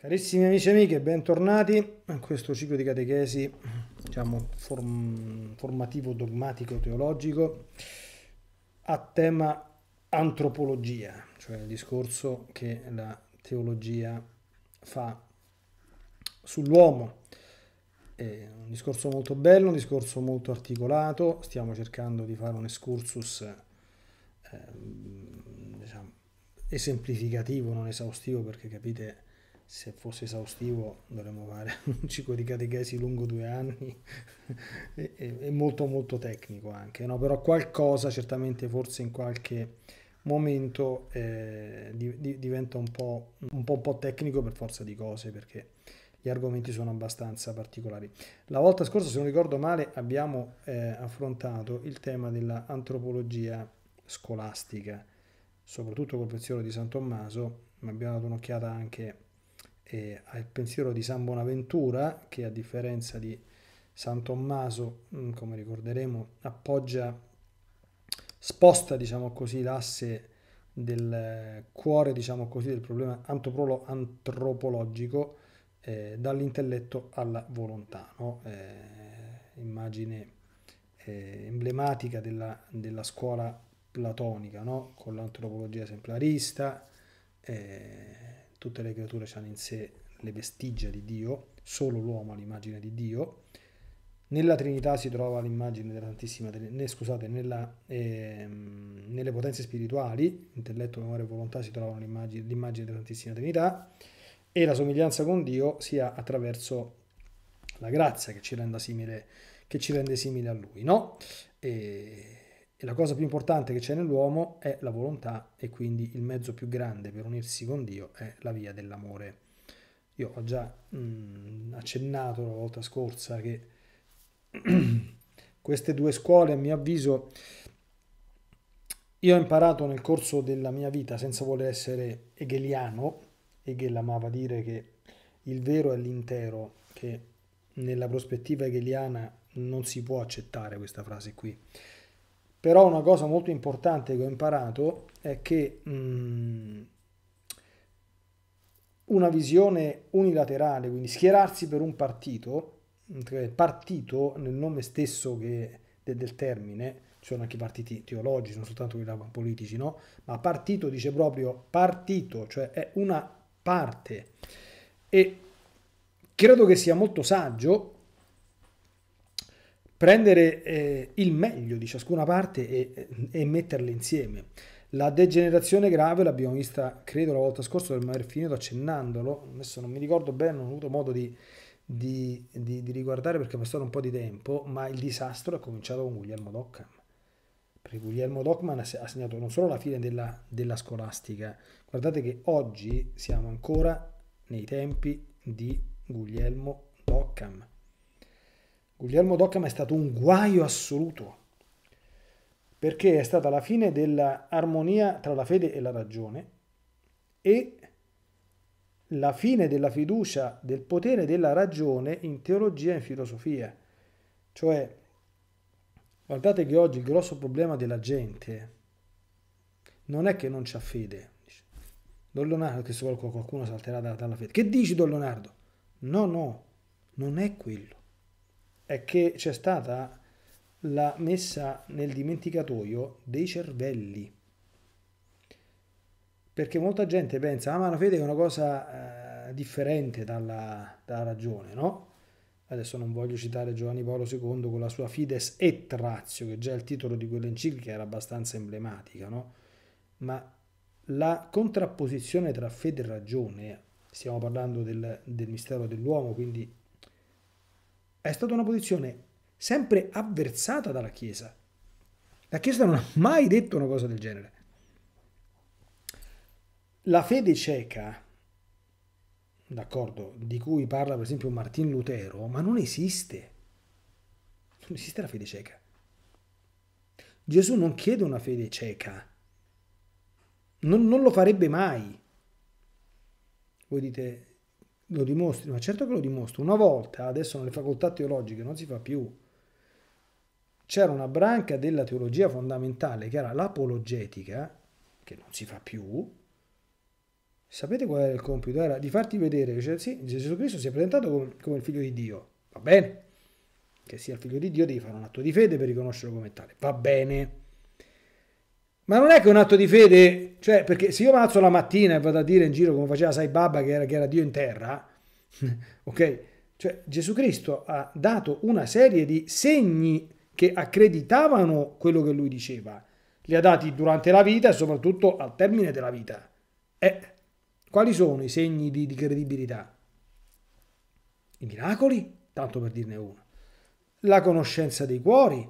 Carissimi amici e amiche, bentornati a questo ciclo di catechesi, diciamo, form formativo, dogmatico, teologico, a tema antropologia, cioè il discorso che la teologia fa sull'uomo. È un discorso molto bello, un discorso molto articolato, stiamo cercando di fare un excursus eh, diciamo, esemplificativo, non esaustivo, perché capite se fosse esaustivo dovremmo fare un ciclo di catechesi lungo due anni è molto molto tecnico anche, no? però qualcosa certamente forse in qualche momento eh, di, di, diventa un po', un, po', un po' tecnico per forza di cose perché gli argomenti sono abbastanza particolari. La volta scorsa, se non ricordo male, abbiamo eh, affrontato il tema dell'antropologia scolastica, soprattutto col pensiero di San Tommaso, ma abbiamo dato un'occhiata anche a eh, al pensiero di San Bonaventura, che a differenza di San Tommaso, mm, come ricorderemo, appoggia, sposta diciamo così, l'asse del cuore diciamo così, del problema antropologico eh, dall'intelletto alla volontà, no? eh, immagine eh, emblematica della, della, scuola platonica, no? con l'antropologia esemplarista. Eh, tutte le creature hanno in sé le vestigia di Dio, solo l'uomo ha l'immagine di Dio. Nella Trinità si trova l'immagine della Santissima, ne, scusate, nella, eh, nelle potenze spirituali, intelletto, memoria e volontà si trovano l'immagine, l'immagine della Santissima Trinità e la somiglianza con Dio sia attraverso la grazia che ci, simile, che ci rende simile a Lui, no? E e la cosa più importante che c'è nell'uomo è la volontà e quindi il mezzo più grande per unirsi con Dio è la via dell'amore. Io ho già mh, mm, accennato la volta scorsa che queste due scuole, a mio avviso, io ho imparato nel corso della mia vita, senza voler essere hegeliano, Hegel amava dire che il vero è l'intero, che nella prospettiva hegeliana non si può accettare questa frase qui però una cosa molto importante che ho imparato è che mh, mm, una visione unilaterale, quindi schierarsi per un partito, cioè partito nel nome stesso che, del, del termine, ci sono anche partiti teologici, non soltanto quelli politici, no? Ma partito dice proprio partito, cioè è una parte. E credo che sia molto saggio prendere eh, il meglio di ciascuna parte e, e, metterle insieme. La degenerazione grave l'abbiamo vista, credo, la volta scorsa, dovremmo aver finito accennandolo, adesso non mi ricordo bene, non ho avuto modo di, di, di, di riguardare perché è passato un po' di tempo, ma il disastro è cominciato con Guglielmo Doccam. Perché Guglielmo Dockman ha segnato non solo la fine della, della scolastica, guardate che oggi siamo ancora nei tempi di Guglielmo Doccam Guglielmo Doccam è stato un guaio assoluto, perché è stata la fine dell'armonia tra la fede e la ragione e la fine della fiducia del potere della ragione in teologia e in filosofia. Cioè, guardate che oggi il grosso problema della gente non è che non c'ha fede. Don Leonardo, che se qualcuno salterà dalla, dalla fede. Che dici Don Leonardo? No, no, non è quello è che c'è stata la messa nel dimenticatoio dei cervelli. Perché molta gente pensa, ah ma la fede è una cosa eh, differente dalla, dalla ragione, no? Adesso non voglio citare Giovanni Paolo II con la sua Fides et Ratio, che già è il titolo di quell'enciclica era abbastanza emblematica, no? Ma la contrapposizione tra fede e ragione, stiamo parlando del, del mistero dell'uomo, quindi è stata una posizione sempre avversata dalla Chiesa. La Chiesa non ha mai detto una cosa del genere. La fede cieca, d'accordo, di cui parla per esempio Martin Lutero, ma non esiste. Non esiste la fede cieca. Gesù non chiede una fede cieca. Non, non lo farebbe mai. Voi dite, lo dimostri, ma certo che lo dimostro. Una volta, adesso nelle facoltà teologiche non si fa più, c'era una branca della teologia fondamentale che era l'apologetica, che non si fa più. Sapete qual era il compito? Era di farti vedere che cioè, sì, Gesù Cristo si è presentato come, come il figlio di Dio. Va bene, che sia il figlio di Dio devi fare un atto di fede per riconoscerlo come tale. Va bene. Ma non è che un atto di fede, cioè, perché se io mi alzo la mattina e vado a dire in giro come faceva Sai Baba che era, che era Dio in terra, ok? Cioè, Gesù Cristo ha dato una serie di segni che accreditavano quello che lui diceva. Li ha dati durante la vita e soprattutto al termine della vita. Eh, quali sono i segni di, di credibilità? I miracoli, tanto per dirne uno. La conoscenza dei cuori,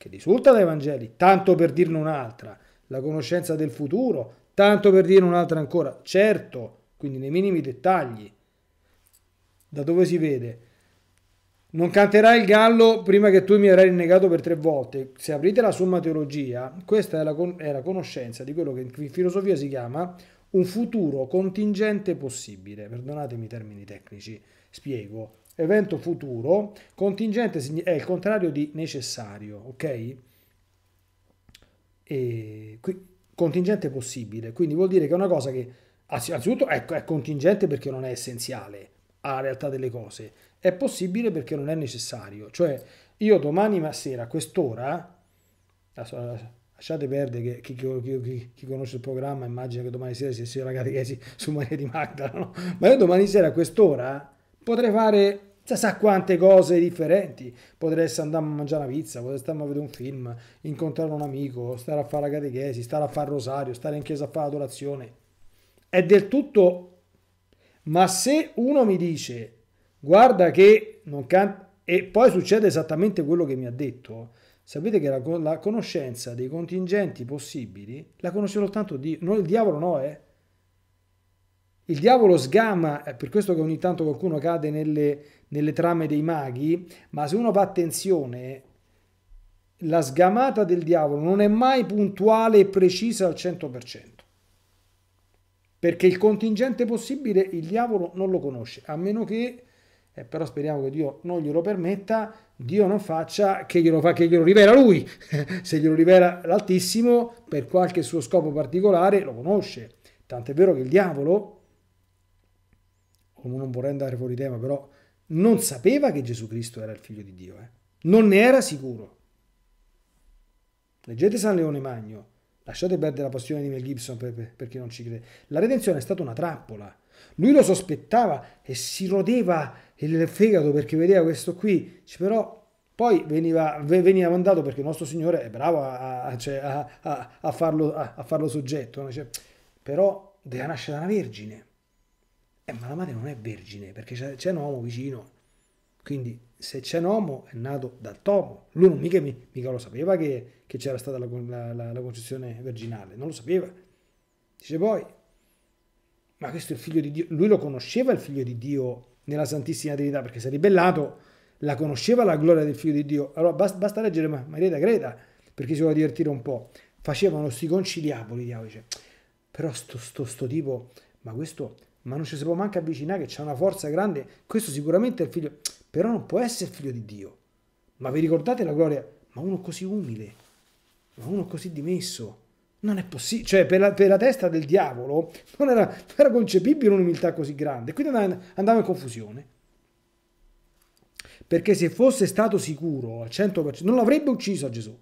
che risulta dai Vangeli, tanto per dirne un'altra, la conoscenza del futuro, tanto per dire un'altra ancora, certo, quindi nei minimi dettagli. Da dove si vede? Non canterà il gallo prima che tu mi avrai rinnegato per tre volte. Se aprite la somma teologia, questa è la, con- è la conoscenza di quello che in filosofia si chiama un futuro contingente possibile. Perdonatemi i termini tecnici, spiego. Evento futuro, contingente è il contrario di necessario, ok? E qui, contingente possibile, quindi vuol dire che è una cosa che anzitutto è, ecco, è contingente perché non è essenziale alla realtà delle cose, è possibile perché non è necessario, cioè io domani sera a quest'ora, lasciate perdere che chi, chi, chi, chi, conosce il programma immagina che domani sera si sia ragazzi su Maria di Magdala, no? ma io domani sera a quest'ora Potrei fare chissà quante cose differenti. Potresti andare a mangiare una pizza, potresti andare a vedere un film, incontrare un amico, stare a fare la catechesi, stare a fare il rosario, stare in chiesa a fare l'adorazione. È del tutto... Ma se uno mi dice, guarda che non canta... E poi succede esattamente quello che mi ha detto. Sapete che la, la conoscenza dei contingenti possibili la conosce soltanto Dio. Noi il diavolo no, eh. Il diavolo sgama, è eh, per questo che ogni tanto qualcuno cade nelle, nelle trame dei maghi, ma se uno fa attenzione, la sgamata del diavolo non è mai puntuale e precisa al 100%, perché il contingente possibile il diavolo non lo conosce, a meno che, eh, però speriamo che Dio non glielo permetta, Dio non faccia che glielo, fa, che glielo rivela lui, se glielo rivela l'Altissimo per qualche suo scopo particolare lo conosce, tant'è vero che il diavolo non vorrei andare fuori tema, però non sapeva che Gesù Cristo era il figlio di Dio, eh? non ne era sicuro. Leggete San Leone Magno, lasciate perdere la passione di Mel Gibson per, per, per chi non ci crede. La redenzione è stata una trappola. Lui lo sospettava e si rodeva il fegato perché vedeva questo qui, però poi veniva, veniva mandato perché il nostro Signore è bravo a, a, a, cioè, a farlo, farlo, soggetto, cioè, però deve nascere da una vergine eh, ma la madre non è vergine perché c'è, c'è un uomo vicino. Quindi se c'è un uomo è nato dal tomo. Lui non mica, mica lo sapeva che, che c'era stata la, la, la, la, concezione virginale, non lo sapeva. Dice poi, ma questo è il figlio di Dio. Lui lo conosceva il figlio di Dio nella Santissima Trinità perché si è ribellato, la conosceva la gloria del figlio di Dio. Allora basta, basta leggere Maria da Greta perché si vuole divertire un po'. Facevano sti conciliaboli, diavolo. Però sto, sto, sto tipo, ma questo ma non ci si può manco avvicinare, che c'è una forza grande, questo sicuramente è il figlio, però non può essere figlio di Dio. Ma vi ricordate la gloria? Ma uno così umile, ma uno così dimesso, non è possibile, cioè per la, per la, testa del diavolo non era, non era concepibile un'umiltà così grande, quindi andava, andava in confusione. Perché se fosse stato sicuro al 100%, non l'avrebbe ucciso a Gesù,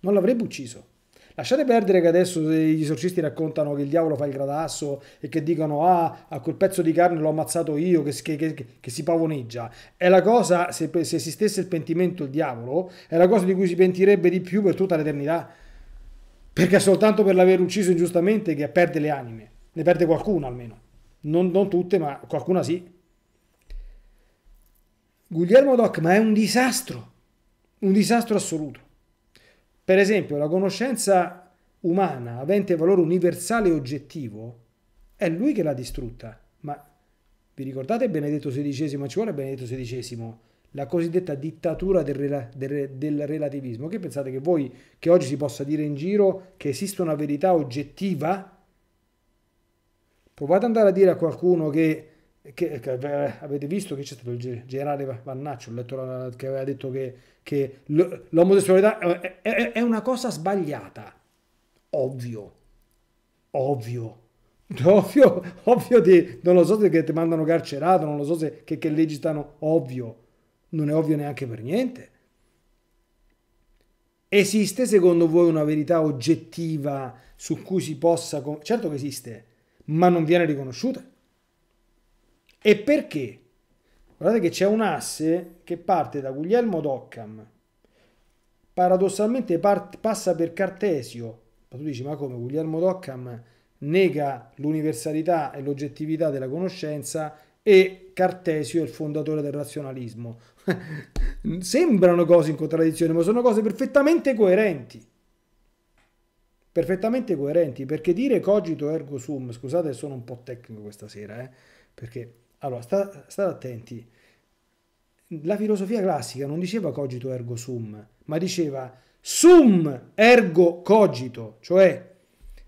non l'avrebbe ucciso Lasciate perdere che adesso gli esorcisti raccontano che il diavolo fa il gradasso e che dicono ah, a quel pezzo di carne l'ho ammazzato io, che, che, che, che si pavoneggia. È la cosa, se, se esistesse il pentimento il diavolo, è la cosa di cui si pentirebbe di più per tutta l'eternità. Perché è soltanto per l'aver ucciso ingiustamente che perde le anime. Ne perde qualcuna almeno. Non, non tutte, ma qualcuna sì. Guglielmo Doc, ma è un disastro. Un disastro assoluto. Per esempio, la conoscenza umana avente valore universale e oggettivo è lui che l'ha distrutta. Ma vi ricordate Benedetto XVI? Ci vuole Benedetto XVI? La cosiddetta dittatura del, rela del, del relativismo. Che pensate che voi, che oggi si possa dire in giro che esiste una verità oggettiva? Provate ad andare a dire a qualcuno che che, che, avete visto che c'è stato il generale Vannaccio, letto, che aveva detto che, che l'omosessualità eh, è, è, è, una cosa sbagliata. Ovvio, ovvio, ovvio, ovvio di, non lo so se ti mandano carcerato, non lo so se, che, che leggi stanno, ovvio, non è ovvio neanche per niente. Esiste secondo voi una verità oggettiva su cui si possa... Certo che esiste, ma non viene riconosciuta. E perché? Guardate che c'è un asse che parte da Guglielmo d'Occam, paradossalmente part- passa per Cartesio, ma tu dici ma come Guglielmo d'Occam nega l'universalità e l'oggettività della conoscenza e Cartesio è il fondatore del razionalismo. Sembrano cose in contraddizione, ma sono cose perfettamente coerenti. Perfettamente coerenti, perché dire cogito ergo sum, scusate sono un po' tecnico questa sera, eh, perché allora, sta, state attenti. La filosofia classica non diceva cogito ergo sum, ma diceva sum ergo cogito, cioè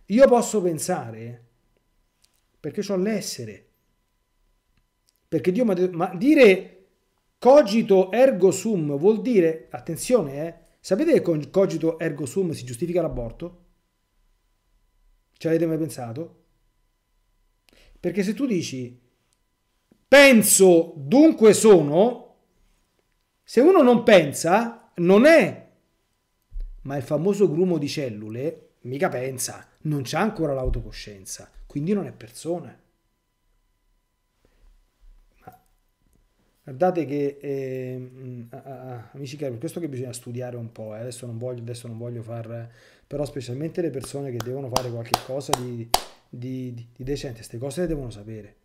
io posso pensare perché ho l'essere. Perché Dio mi ha detto, ma dire cogito ergo sum vuol dire, attenzione, eh, sapete che con cogito ergo sum si giustifica l'aborto? Ci avete mai pensato? Perché se tu dici Penso, dunque sono, se uno non pensa, non è. Ma il famoso grumo di cellule mica pensa, non c'ha ancora l'autocoscienza, quindi non è persona. Guardate che, eh, amici cari, per questo che bisogna studiare un po', eh, adesso, non voglio, adesso non voglio far, però specialmente le persone che devono fare qualche cosa di, di, di decente, queste cose le devono sapere.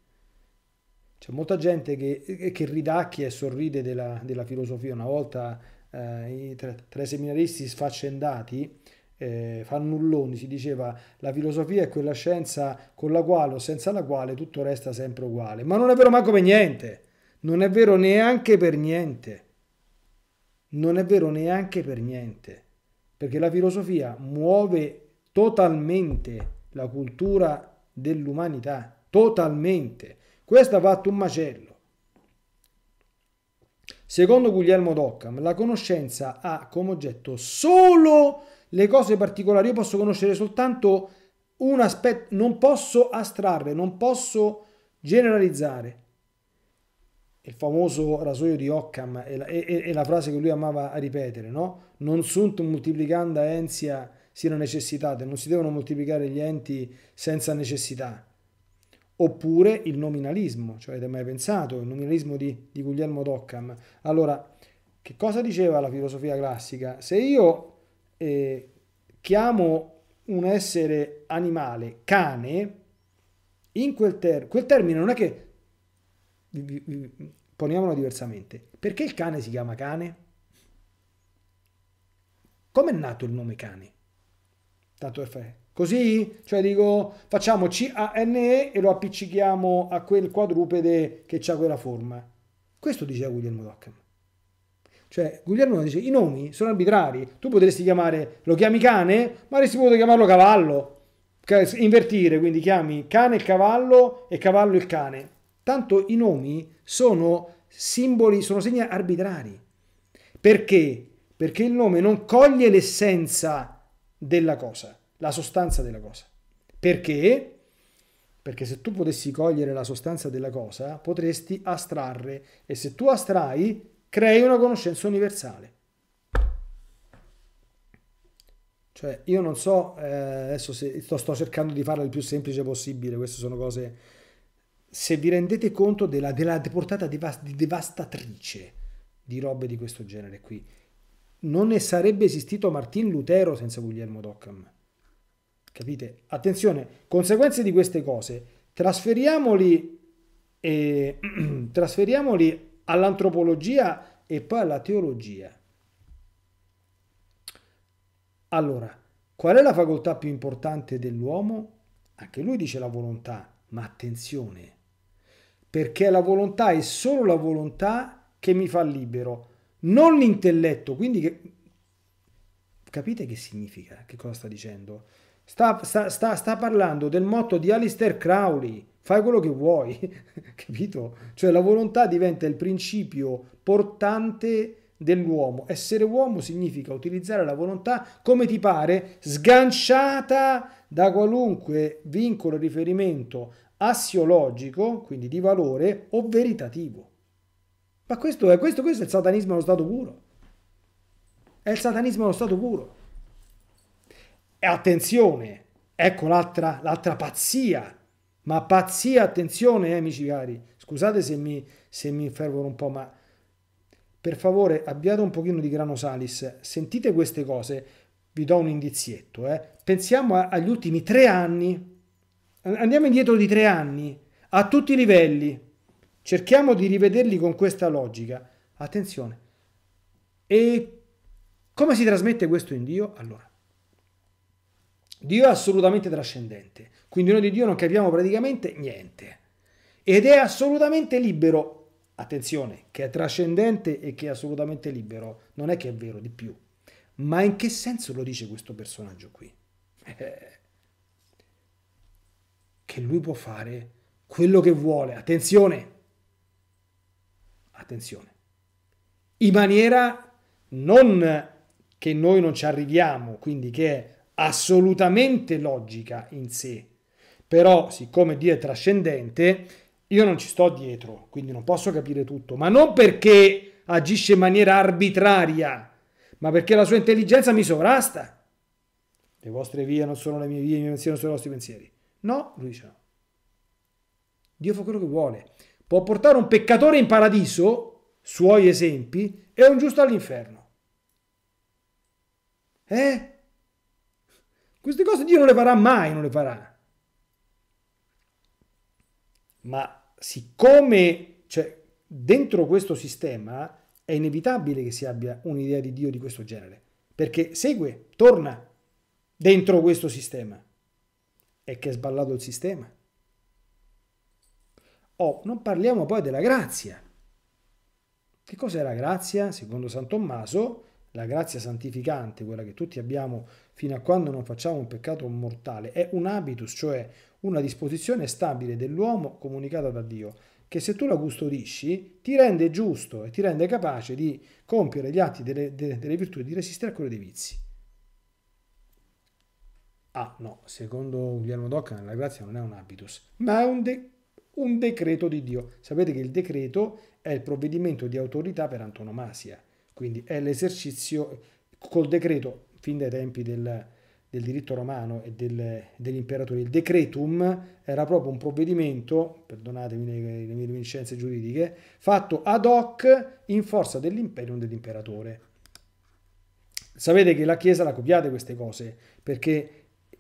C'è molta gente che, che ridacchia e sorride della, della filosofia. Una volta eh, tra, tra, i seminaristi sfaccendati, eh, fannulloni, si diceva la filosofia è quella scienza con la quale o senza la quale tutto resta sempre uguale. Ma non è vero manco per niente. Non è vero neanche per niente. Non è vero neanche per niente. Perché la filosofia muove totalmente la cultura dell'umanità. Totalmente questo ha fatto un macello. Secondo Guglielmo Doccam, la conoscenza ha come oggetto solo le cose particolari. Io posso conoscere soltanto un aspetto, non posso astrarre, non posso generalizzare. Il famoso rasoio di Occam e la, e, e la frase che lui amava ripetere, no? Non sunt multiplicanda ensia sino necessitate, non si devono moltiplicare gli enti senza necessità. Oppure il nominalismo, cioè avete mai pensato, il nominalismo di, di Guglielmo d'Occam. Allora, che cosa diceva la filosofia classica? Se io eh, chiamo un essere animale cane, in quel, ter quel termine non è che... Poniamolo diversamente. Perché il cane si chiama cane? Come è nato il nome cane? Tanto per fare Così? Cioè dico, facciamo c a n e e lo appiccichiamo a quel quadrupede che ha quella forma. Questo diceva Guglielmo Dockham. Cioè, Guglielmo dice, i nomi sono arbitrari. Tu potresti chiamare, lo chiami cane, ma avresti potuto chiamarlo cavallo. Invertire, quindi chiami cane il cavallo e cavallo il cane. Tanto i nomi sono simboli, sono segni arbitrari. Perché? Perché il nome non coglie l'essenza della cosa la sostanza della cosa. Perché? Perché se tu potessi cogliere la sostanza della cosa, potresti astrarre e se tu astrai, crei una conoscenza universale. Cioè, io non so, eh, adesso se, sto, sto cercando di farla il più semplice possibile, queste sono cose... Se vi rendete conto della, della portata deva, devastatrice di robe di questo genere qui, non ne sarebbe esistito Martin Lutero senza Guglielmo Dockham. Capite? Attenzione, conseguenze di queste cose, trasferiamoli, eh, trasferiamoli all'antropologia e poi alla teologia. Allora, qual è la facoltà più importante dell'uomo? Anche lui dice la volontà, ma attenzione, perché la volontà è solo la volontà che mi fa libero, non l'intelletto. Quindi che... capite che significa? Che cosa sta dicendo? Sta, sta, sta, sta parlando del motto di Alistair Crowley, fai quello che vuoi, capito? Cioè la volontà diventa il principio portante dell'uomo. Essere uomo significa utilizzare la volontà come ti pare, sganciata da qualunque vincolo e riferimento assiologico, quindi di valore, o veritativo. Ma questo è, questo, questo è il satanismo allo stato puro. È il satanismo allo stato puro. E attenzione, ecco l'altra, l'altra pazzia, ma pazzia, attenzione eh, amici cari, scusate se mi, se mi fervoro un po', ma per favore abbiate un pochino di grano salis, sentite queste cose, vi do un indizietto, eh. pensiamo a, agli ultimi tre anni, andiamo indietro di tre anni, a tutti i livelli, cerchiamo di rivederli con questa logica, attenzione, e come si trasmette questo in Dio? Allora, Dio è assolutamente trascendente, quindi noi di Dio non capiamo praticamente niente. Ed è assolutamente libero, attenzione, che è trascendente e che è assolutamente libero, non è che è vero di più. Ma in che senso lo dice questo personaggio qui? Eh, che lui può fare quello che vuole, attenzione, attenzione, in maniera non che noi non ci arriviamo, quindi che è assolutamente logica in sé, però siccome Dio è trascendente, io non ci sto dietro, quindi non posso capire tutto, ma non perché agisce in maniera arbitraria, ma perché la sua intelligenza mi sovrasta. Le vostre vie non sono le mie vie, i miei pensieri non sono i vostri pensieri. No, lui dice no. Dio fa quello che vuole. Può portare un peccatore in paradiso, suoi esempi, e un giusto all'inferno. Eh? Queste cose Dio non le farà mai, non le farà. Ma siccome cioè, dentro questo sistema è inevitabile che si abbia un'idea di Dio di questo genere, perché segue, torna dentro questo sistema. E che è sballato il sistema. Oh, non parliamo poi della grazia. Che cos'è la grazia? Secondo San Tommaso, la grazia santificante, quella che tutti abbiamo fino a quando non facciamo un peccato mortale, è un habitus, cioè una disposizione stabile dell'uomo comunicata da Dio, che se tu la custodisci ti rende giusto e ti rende capace di compiere gli atti delle, delle, delle virtù e di resistere a quelli dei vizi. Ah no, secondo Guglielmo Docca la grazia non è un habitus, ma è un, de- un decreto di Dio. Sapete che il decreto è il provvedimento di autorità per antonomasia quindi è l'esercizio col decreto, fin dai tempi del, del diritto romano e del, degli imperatori, il decretum era proprio un provvedimento, perdonatemi le, le mie reminiscenze giuridiche, fatto ad hoc in forza dell'imperium dell'imperatore. Sapete che la Chiesa la copiate queste cose, perché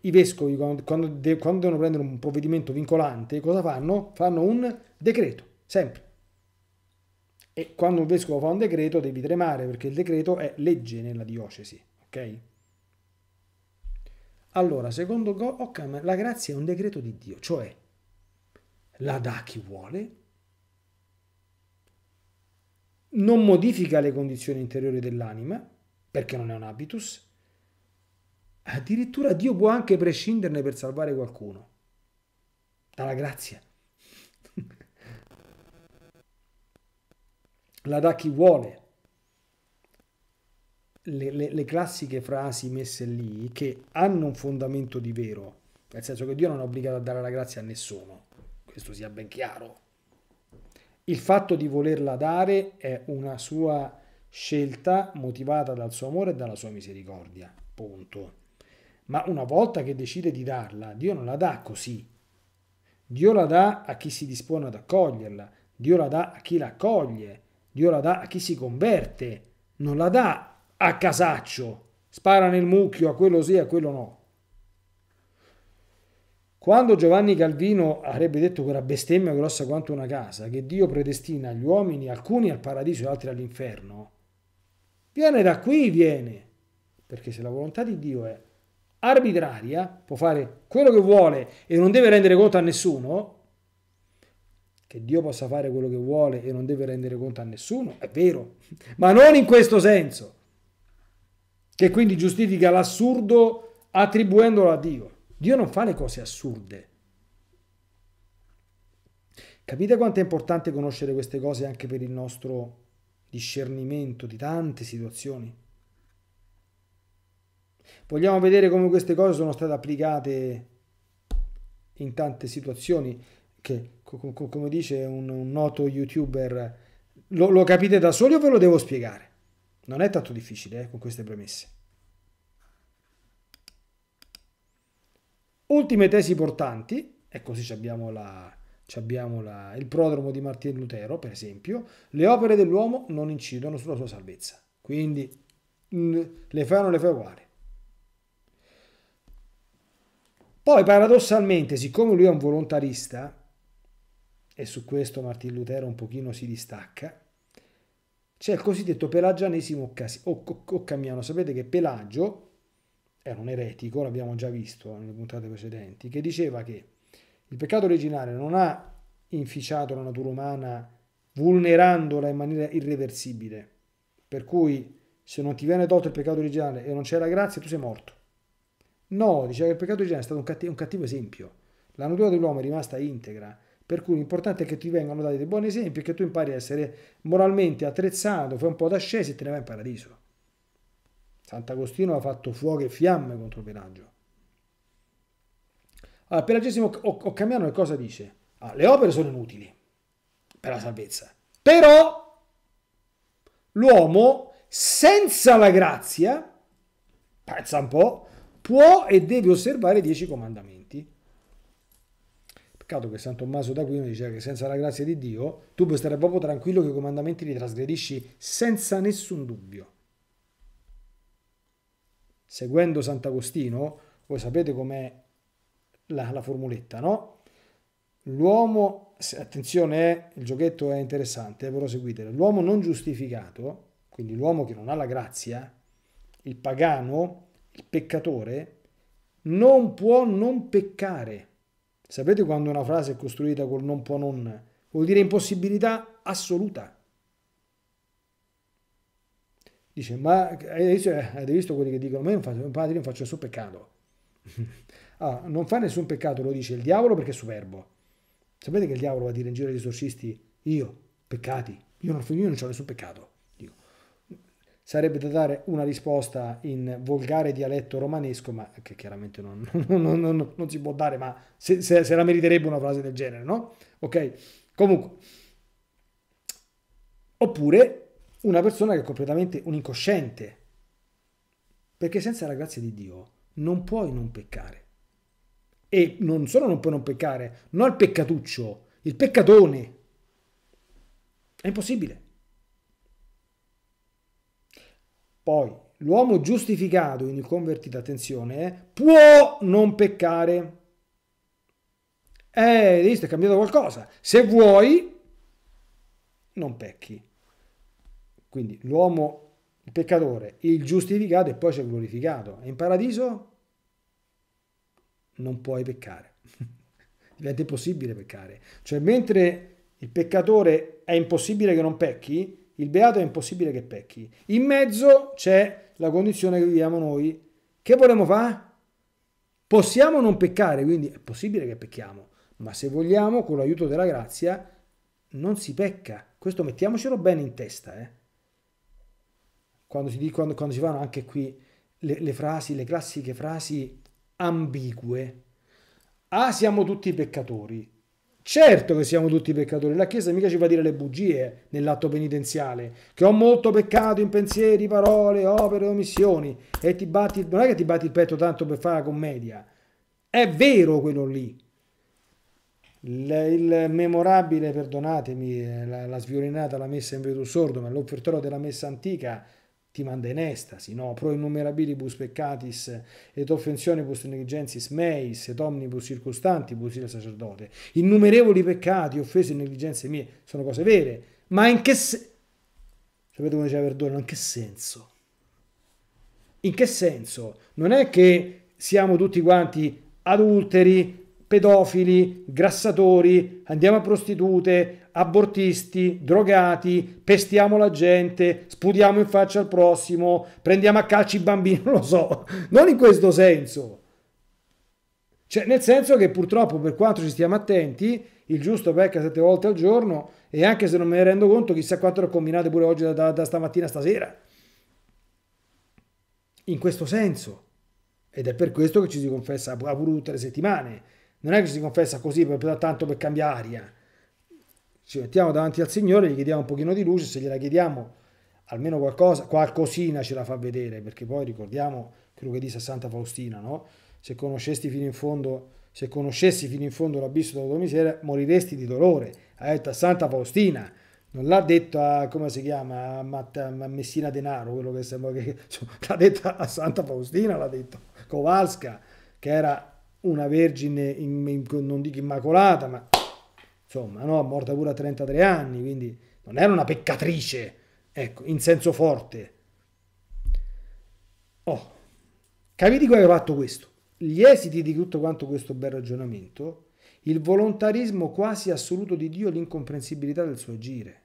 i vescovi quando, quando, devono prendere un provvedimento vincolante, cosa fanno? Fanno un decreto, sempre. E quando un vescovo fa un decreto devi tremare perché il decreto è legge nella diocesi, ok? Allora, secondo Ockham, la grazia è un decreto di Dio, cioè la dà chi vuole, non modifica le condizioni interiori dell'anima, perché non è un habitus, addirittura Dio può anche prescinderne per salvare qualcuno, dalla grazia. la dà chi vuole. Le, le, le classiche frasi messe lì che hanno un fondamento di vero, nel senso che Dio non è obbligato a dare la grazia a nessuno, questo sia ben chiaro. Il fatto di volerla dare è una sua scelta motivata dal suo amore e dalla sua misericordia, punto. Ma una volta che decide di darla, Dio non la dà così. Dio la dà a chi si dispone ad accoglierla, Dio la dà a chi la accoglie, Dio la dà a chi si converte, non la dà a casaccio. Spara nel mucchio, a quello sì, e a quello no. Quando Giovanni Calvino avrebbe detto quella bestemmia grossa quanto una casa, che Dio predestina gli uomini, alcuni al paradiso e altri all'inferno, viene da qui, viene. Perché se la volontà di Dio è arbitraria, può fare quello che vuole e non deve rendere conto a nessuno, che Dio possa fare quello che vuole e non deve rendere conto a nessuno, è vero, ma non in questo senso, che quindi giustifica l'assurdo attribuendolo a Dio. Dio non fa le cose assurde. Capite quanto è importante conoscere queste cose anche per il nostro discernimento di tante situazioni? Vogliamo vedere come queste cose sono state applicate in tante situazioni che co- co- come dice un, un noto youtuber, lo, lo, capite da soli o ve lo devo spiegare? Non è tanto difficile eh, con queste premesse. Ultime tesi portanti, e così abbiamo, la, abbiamo la, il prodromo di Martino Lutero, per esempio, le opere dell'uomo non incidono sulla sua salvezza. Quindi le fai o non le fai uguali. Poi paradossalmente, siccome lui è un volontarista, e su questo Martin Lutero un pochino si distacca, c'è il cosiddetto pelagianesimo occamiano. Sapete che Pelagio era un eretico, l'abbiamo già visto nelle puntate precedenti, che diceva che il peccato originale non ha inficiato la natura umana vulnerandola in maniera irreversibile, per cui se non ti viene tolto il peccato originale e non c'è la grazia, tu sei morto. No, diceva che il peccato originale è stato un cattivo, un cattivo esempio. La natura dell'uomo è rimasta integra, per cui l'importante è che ti vengano dati dei buoni esempi, e che tu impari a essere moralmente attrezzato, fai un po' d'ascesi e te ne vai in paradiso. Sant'Agostino ha fatto fuoco e fiamme contro Pelagio. Allora, Pelagesimo Occamiano che cosa dice? Ah, le opere sono inutili per la salvezza, però l'uomo senza la grazia, pensa un po', può e deve osservare i dieci comandamenti. Peccato che San Tommaso d'Aquino diceva che senza la grazia di Dio tu puoi stare proprio tranquillo che i comandamenti li trasgredisci senza nessun dubbio. Seguendo Sant'Agostino, voi sapete com'è la, la formuletta, no? L'uomo, attenzione, eh, il giochetto è interessante, eh, però seguitelo, l'uomo non giustificato, quindi l'uomo che non ha la grazia, il pagano, il peccatore, non può non peccare. Sapete quando una frase è costruita col non può non? Vuol dire impossibilità assoluta. Dice, ma avete visto, quelli che dicono, ma io non faccio, padre, non faccio nessun peccato. ah, non fa nessun peccato, lo dice il diavolo perché è superbo. Sapete che il diavolo va a dire in giro agli esorcisti, io, peccati, io non, io non ho nessun peccato sarebbe da dare una risposta in volgare dialetto romanesco, ma che chiaramente non, non, non, non si può dare, ma se, se, se, la meriterebbe una frase del genere, no? Ok, comunque. Oppure una persona che è completamente un incosciente, perché senza la grazia di Dio non puoi non peccare. E non solo non puoi non peccare, non il peccatuccio, il peccatone. È impossibile. Poi, l'uomo giustificato, quindi convertito, attenzione, eh, può non peccare. Eh, visto, è cambiato qualcosa. Se vuoi, non pecchi. Quindi l'uomo, il peccatore, il giustificato e poi c'è il glorificato. E in paradiso non puoi peccare. Diventa impossibile peccare. Cioè, mentre il peccatore è impossibile che non pecchi, il beato è impossibile che pecchi. In mezzo c'è la condizione che viviamo noi. Che vogliamo fare? Possiamo non peccare, quindi è possibile che pecchiamo, ma se vogliamo, con l'aiuto della grazia, non si pecca. Questo mettiamocelo bene in testa. Eh? Quando, si, quando, quando, si, fanno anche qui le, le frasi, le classiche frasi ambigue. Ah, siamo tutti peccatori. Certo che siamo tutti peccatori, la Chiesa mica ci fa dire le bugie nell'atto penitenziale, che ho molto peccato in pensieri, parole, opere, omissioni, e ti batti, non è che ti batti il petto tanto per fare la commedia, è vero quello lì. Il, il memorabile, perdonatemi, eh, la, la sviolinata, la messa in vedo sordo, ma l'offertorio della messa antica ti manda in estasi, no? Pro innumerabilibus peccatis et offensionibus negligentis meis et omnibus circustantibus il sacerdote. Innumerevoli peccati, offese e negligenze mie sono cose vere, ma in che se... Sapete come diceva Perdono? In che senso? In che senso? Non è che siamo tutti quanti adulteri, pedofili, grassatori, andiamo a prostitute, abortisti, drogati, pestiamo la gente, spudiamo in faccia al prossimo, prendiamo a calci i bambini, non lo so, non in questo senso. Cioè, nel senso che purtroppo per quanto ci stiamo attenti, il giusto pecca sette volte al giorno e anche se non me ne rendo conto, chissà quanto ne ho combinate pure oggi da, da, da stamattina a stasera. In questo senso. Ed è per questo che ci si confessa pure tutte le settimane non è che si confessa così per, tanto per cambiare aria. Ci mettiamo davanti al Signore, gli chiediamo un pochino di luce, se gliela chiediamo almeno qualcosa, qualcosina ce la fa vedere, perché poi ricordiamo quello che disse a Santa Faustina, no? Se conoscesti fino in fondo, se conoscessi fino in fondo l'abisso della tua miseria, moriresti di dolore. Ha detto a Santa Faustina, non l'ha detto a, come si chiama, a, Matt, a Messina Denaro, quello che sembra che... Cioè, l'ha detto a Santa Faustina, l'ha detto Kowalska, che era una vergine, in, in, non dico immacolata, ma insomma, no? morta pure a 33 anni, quindi non era una peccatrice, ecco, in senso forte. Oh, capite che aveva fatto questo? Gli esiti di tutto quanto questo bel ragionamento, il volontarismo quasi assoluto di Dio l'incomprensibilità del suo agire.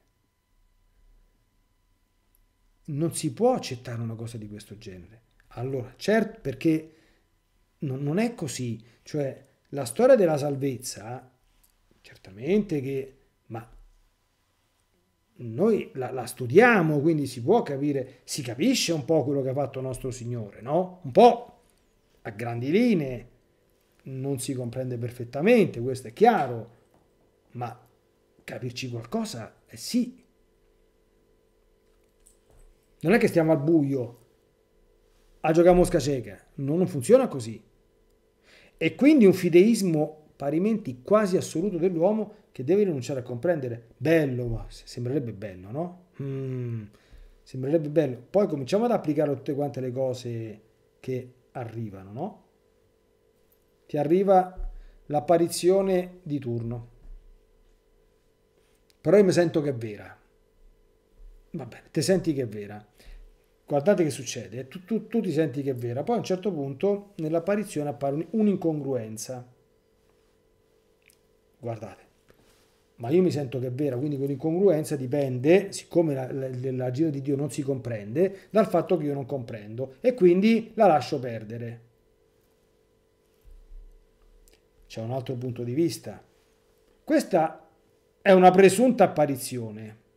Non si può accettare una cosa di questo genere. Allora, certo, perché non, non è così. Cioè, la storia della salvezza, certamente che, ma noi la, la, studiamo, quindi si può capire, si capisce un po' quello che ha fatto nostro Signore, no? Un po' a grandi linee, non si comprende perfettamente, questo è chiaro, ma capirci qualcosa eh sì. Non è che stiamo al buio a giocare a mosca cieca, no, non funziona così e quindi un fideismo parimenti quasi assoluto dell'uomo che deve rinunciare a comprendere. Bello, sembrerebbe bello, no? Mm, sembrerebbe bello. Poi cominciamo ad applicare tutte quante le cose che arrivano, no? Ti arriva l'apparizione di turno. Però io mi sento che è vera. Va bene, te senti che è vera. Guardate che succede, tu, tu, tu, ti senti che è vera, poi a un certo punto nell'apparizione appare un'incongruenza. Guardate, ma io mi sento che è vera, quindi quell'incongruenza dipende, siccome l'agire di Dio non si comprende, dal fatto che io non comprendo e quindi la lascio perdere. C'è un altro punto di vista. Questa è una presunta apparizione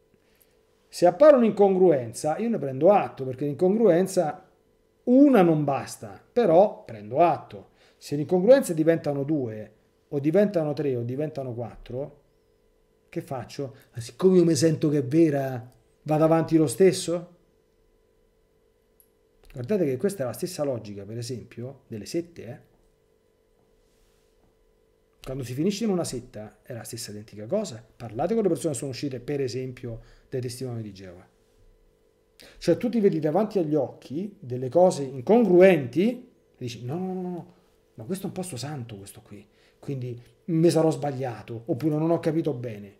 se appare un'incongruenza, io ne prendo atto, perché l'incongruenza una non basta, però prendo atto. Se le incongruenze diventano due, o diventano tre, o diventano quattro, che faccio? Ma siccome io mi sento che è vera, vado avanti lo stesso? Guardate che questa è la stessa logica, per esempio, delle sette, eh? Quando si finisce in una setta è la stessa identica cosa. Parlate con le persone che sono uscite, per esempio, dai testimoni di Geova. Cioè tu ti vedi davanti agli occhi delle cose incongruenti e dici no, no, no, no, ma questo è un posto santo questo qui, quindi mi sarò sbagliato oppure non ho capito bene.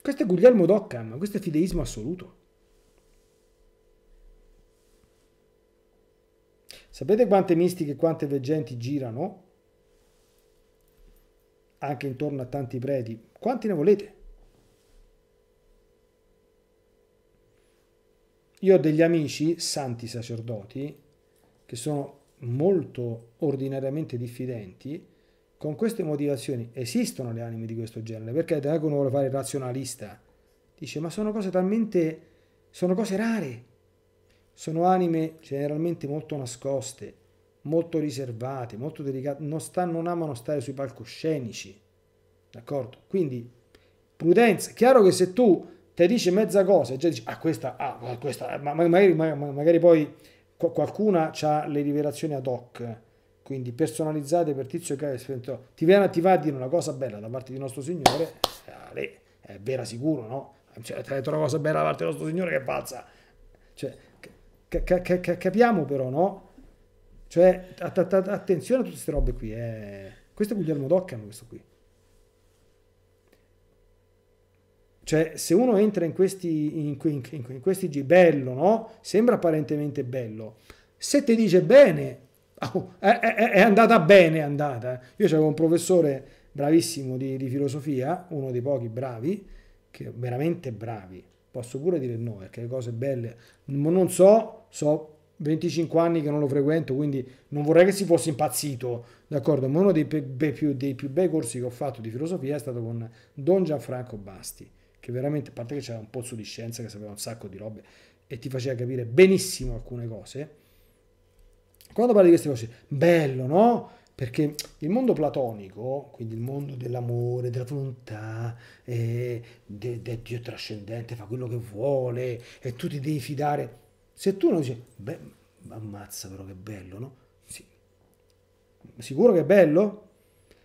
Questo è Guglielmo Doccam, questo è fideismo assoluto. Sapete quante mistiche e quante veggenti girano anche intorno a tanti preti. Quanti ne volete? Io ho degli amici, santi sacerdoti, che sono molto ordinariamente diffidenti, con queste motivazioni esistono le anime di questo genere, perché da vuole fare razionalista, dice ma sono cose talmente, sono cose rare, sono anime generalmente molto nascoste, molto riservate, molto delicate, non, stanno, non amano stare sui palcoscenici. D'accordo? Quindi prudenza. Chiaro che se tu ti dici mezza cosa e già dici, ah questa, ah questa, ma, magari, ma, magari poi qualcuna ha le rivelazioni ad hoc, quindi personalizzate per tizio che ti, viene, ti va a dire una cosa bella da parte di nostro Signore, eh, è vera sicuro, no? Cioè, ti ha detto una cosa bella da parte di nostro Signore che pazza. Cioè, capiamo però, no? Cioè, att- att- attenzione a tutte queste robe qui. Eh. Questo è Guglielmo Doccano, questo qui. Cioè, se uno entra in questi, in, in, in questi gibello, no? Sembra apparentemente bello. Se ti dice bene, oh, è, è, è, andata bene, è andata. Eh. Io avevo un professore bravissimo di, di filosofia, uno dei pochi bravi, che veramente bravi. Posso pure dire no, perché le cose belle, non so, so 25 anni che non lo frequento, quindi non vorrei che si fosse impazzito, d'accordo? Ma uno dei, pe- be- più, dei più bei corsi che ho fatto di filosofia è stato con Don Gianfranco Basti, che veramente, a parte che c'era un pozzo di scienza che sapeva un sacco di robe e ti faceva capire benissimo alcune cose. Quando parli di queste cose, bello, no? Perché il mondo platonico, quindi il mondo dell'amore, della volontà, eh, del de Dio trascendente, fa quello che vuole e tu ti devi fidare se tu non dici, beh, ammazza però che bello, no? Sì. Sicuro che è bello?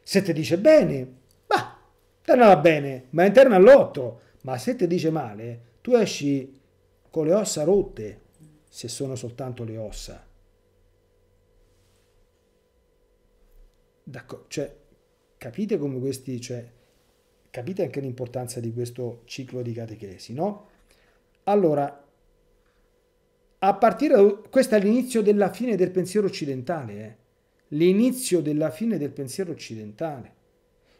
Se ti dice bene, bah, ne va bene, ma è interna all'otto. Ma se ti dice male, tu esci con le ossa rotte, se sono soltanto le ossa. D'accordo, cioè, capite come questi, cioè, capite anche l'importanza di questo ciclo di catechesi, no? Allora, a partire da... Questo è l'inizio della fine del pensiero occidentale, eh? l'inizio della fine del pensiero occidentale.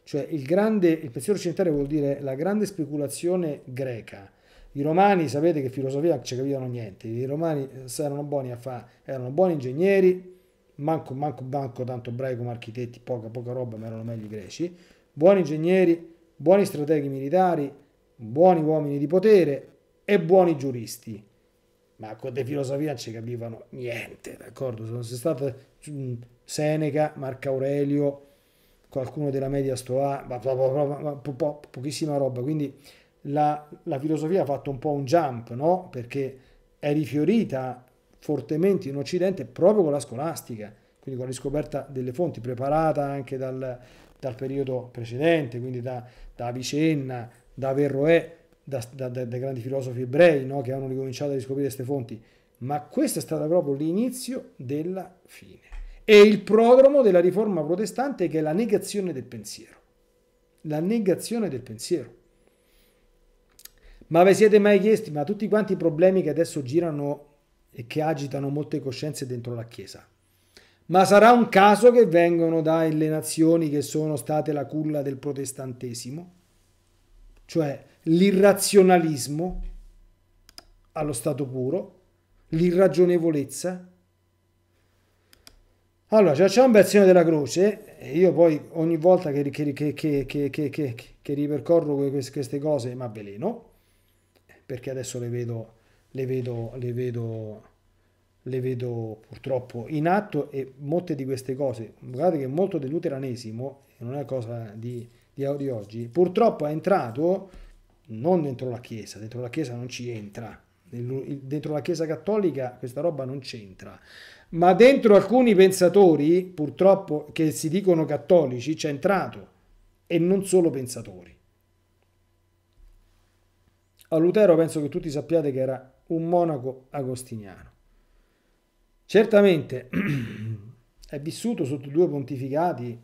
Cioè il, grande, il pensiero occidentale vuol dire la grande speculazione greca. I romani, sapete che filosofia non ci capivano niente, i romani eh, erano buoni a fare, erano buoni ingegneri, manco, manco, manco tanto bravi come architetti, poca, poca roba, ma erano meglio i greci, buoni ingegneri, buoni strateghi militari, buoni uomini di potere e buoni giuristi ma con De filosofie non ci capivano niente, d'accordo? Sono state mm, Seneca, Marco Aurelio, qualcuno della media Stoa, ma, ma, ma, pochissima roba, quindi la, la, filosofia ha fatto un po' un jump, no? Perché è rifiorita fortemente in Occidente proprio con la scolastica, quindi con la riscoperta delle fonti, preparata anche dal, dal periodo precedente, quindi da, da Avicenna, da Verroè, da, da, da, dai grandi filosofi ebrei no? che hanno ricominciato a riscoprire queste fonti, ma questo è stato proprio l'inizio della fine. E il prodromo della riforma protestante che è la negazione del pensiero. La negazione del pensiero. Ma vi siete mai chiesti, ma tutti quanti i problemi che adesso girano e che agitano molte coscienze dentro la Chiesa, ma sarà un caso che vengono dalle nazioni che sono state la culla del protestantesimo? Cioè, l'irrazionalismo allo stato puro, l'irragionevolezza. Allora, cioè un bel segno della croce, e io poi ogni volta che, che, che, che ripercorro queste, queste cose, ma veleno, perché adesso le vedo, le vedo, le vedo, le vedo purtroppo in atto e molte di queste cose, guardate che molto dell'uteranesimo, non è cosa di, di oggi, purtroppo è entrato non dentro la Chiesa, dentro la Chiesa non ci entra, dentro la Chiesa cattolica questa roba non c'entra, ma dentro alcuni pensatori, purtroppo, che si dicono cattolici, c'è entrato, e non solo pensatori. A Lutero penso che tutti sappiate che era un monaco agostiniano. Certamente è vissuto sotto due pontificati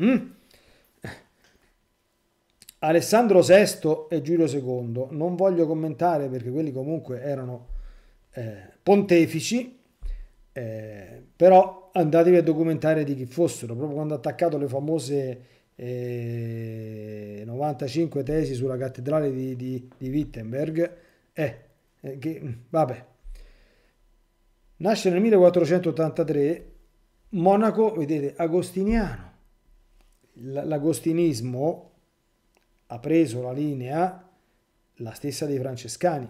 mm? Alessandro VI e Giulio II, non voglio commentare perché quelli comunque erano eh, pontefici, eh, però andatevi a documentare di chi fossero, proprio quando ha attaccato le famose eh, 95 tesi sulla cattedrale di, di, di Wittenberg, eh, eh, che, mm, vabbè. Nasce nel 1483, monaco, vedete, agostiniano. L'agostinismo ha preso la linea la stessa dei francescani,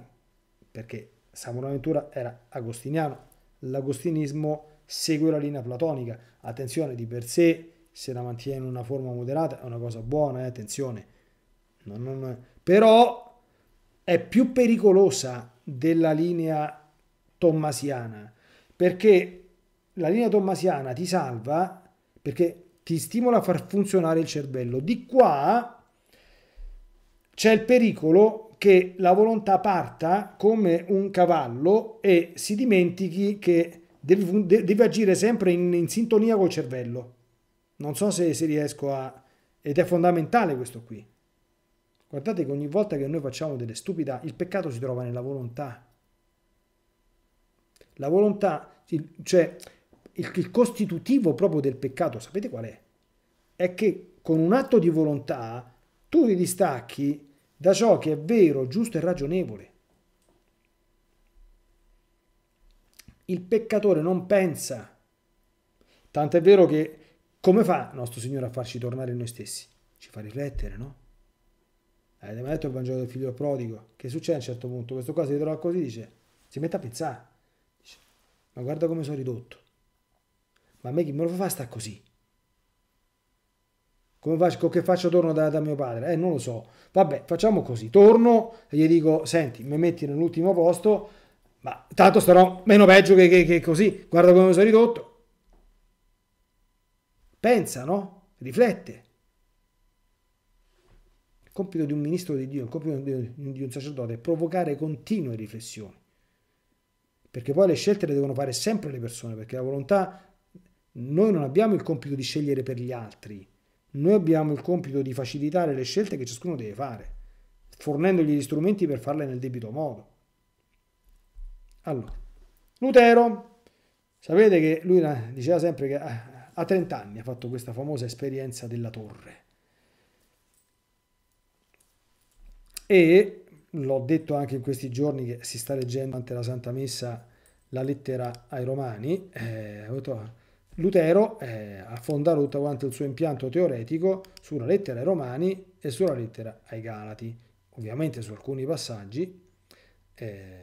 perché San Bonaventura era agostiniano, l'agostinismo segue la linea platonica, attenzione di per sé se la mantiene in una forma moderata è una cosa buona, eh? attenzione, non, non, però è più pericolosa della linea tommasiana, perché la linea tommasiana ti salva perché ti stimola a far funzionare il cervello, di qua c'è il pericolo che la volontà parta come un cavallo e si dimentichi che deve, deve agire sempre in, in, sintonia col cervello. Non so se, se riesco a... ed è fondamentale questo qui. Guardate che ogni volta che noi facciamo delle stupida, il peccato si trova nella volontà. La volontà, cioè il, il costitutivo proprio del peccato, sapete qual è? È che con un atto di volontà tu ti distacchi da ciò che è vero, giusto e ragionevole. Il peccatore non pensa. tanto è vero che come fa nostro Signore a farci tornare noi stessi? Ci fa riflettere, no? Avete mai letto il Vangelo del figlio prodigo? Che succede a un certo punto? Questo qua si ritrova così dice, si mette a pensare. Dice, ma guarda come sono ridotto. Ma a me chi me lo fa sta così? Come faccio, che faccio torno da, da, mio padre? Eh, non lo so. Vabbè, facciamo così. Torno e gli dico, senti, mi metti nell'ultimo posto, ma tanto starò meno peggio che, che, che così. Guarda come mi sono ridotto. Pensa, no? Riflette. Il compito di un ministro di Dio, il compito di, di un sacerdote è provocare continue riflessioni. Perché poi le scelte le devono fare sempre le persone, perché la volontà, noi non abbiamo il compito di scegliere per gli altri, noi abbiamo il compito di facilitare le scelte che ciascuno deve fare, fornendogli gli strumenti per farle nel debito modo. Allora, Lutero, sapete che lui diceva sempre che eh, a 30 anni ha fatto questa famosa esperienza della torre. E l'ho detto anche in questi giorni che si sta leggendo durante la Santa Messa la lettera ai Romani. Eh, Lutero eh, affonda tutto quanto il suo impianto teoretico sulla lettera ai Romani e sulla lettera ai Galati, ovviamente su alcuni passaggi eh,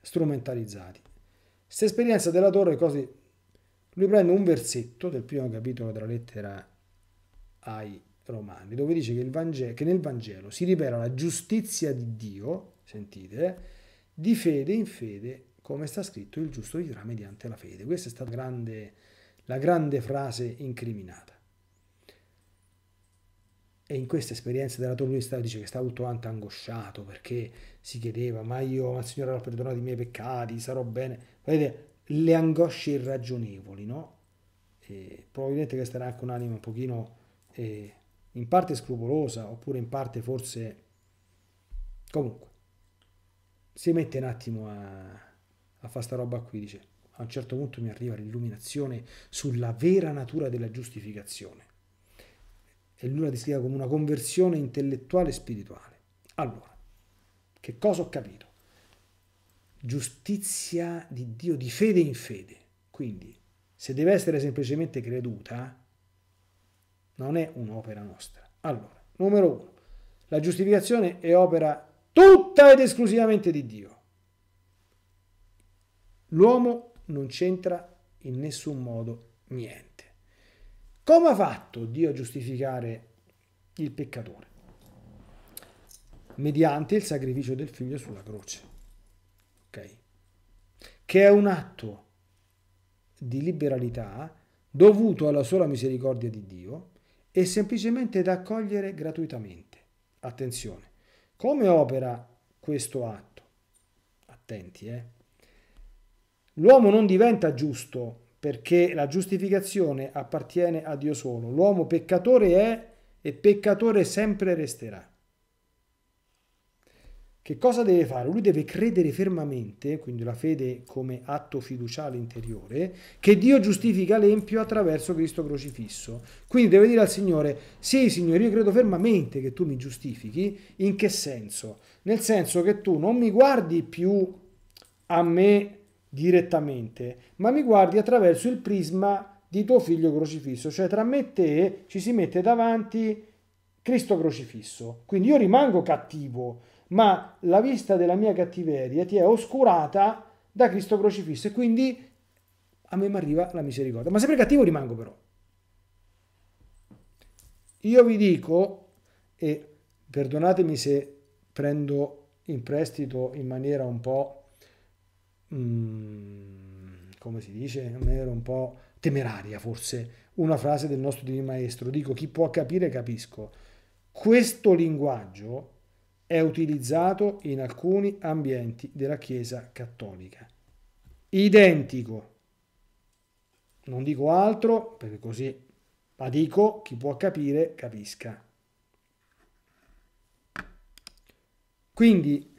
strumentalizzati. Questa esperienza della torre così, lui prende un versetto del primo capitolo della lettera ai Romani, dove dice che, Vangelo, che nel Vangelo si rivela la giustizia di Dio, sentite, di fede in fede, come sta scritto, il giusto vivrà mediante la fede. Questa è stata grande la grande frase incriminata. E in questa esperienza della tua stava dice che stava tutto quanto angosciato perché si chiedeva ma io, ma il Signore ha perdonato i miei peccati, sarò bene. Vedete, le angosce irragionevoli, no? E probabilmente che starà anche un'anima un pochino eh, in parte scrupolosa oppure in parte forse... Comunque, si mette un attimo a, a fare sta roba qui, dice a un certo punto mi arriva l'illuminazione sulla vera natura della giustificazione. E lui la descrive come una conversione intellettuale e spirituale. Allora, che cosa ho capito? Giustizia di Dio di fede in fede. Quindi, se deve essere semplicemente creduta, non è un'opera nostra. Allora, numero uno, la giustificazione è opera tutta ed esclusivamente di Dio. L'uomo non c'entra in nessun modo niente. Come ha fatto Dio a giustificare il peccatore? Mediante il sacrificio del figlio sulla croce, ok? Che è un atto di liberalità dovuto alla sola misericordia di Dio e semplicemente da accogliere gratuitamente. Attenzione, come opera questo atto? Attenti, eh? L'uomo non diventa giusto perché la giustificazione appartiene a Dio solo. L'uomo peccatore è e peccatore sempre resterà. Che cosa deve fare? Lui deve credere fermamente, quindi la fede come atto fiduciale interiore, che Dio giustifica l'empio attraverso Cristo crocifisso. Quindi deve dire al Signore, sì Signore, io credo fermamente che tu mi giustifichi, in che senso? Nel senso che tu non mi guardi più a me direttamente, ma mi guardi attraverso il prisma di tuo figlio crocifisso, cioè tra me e te ci si mette davanti Cristo crocifisso. Quindi io rimango cattivo, ma la vista della mia cattiveria ti è oscurata da Cristo crocifisso e quindi a me mi arriva la misericordia. Ma sempre cattivo rimango però. Io vi dico, e perdonatemi se prendo in prestito in maniera un po' Mm, come si dice, in un po' temeraria forse, una frase del nostro divino maestro, dico chi può capire capisco. Questo linguaggio è utilizzato in alcuni ambienti della Chiesa cattolica. Identico, non dico altro perché così ma dico, chi può capire capisca. Quindi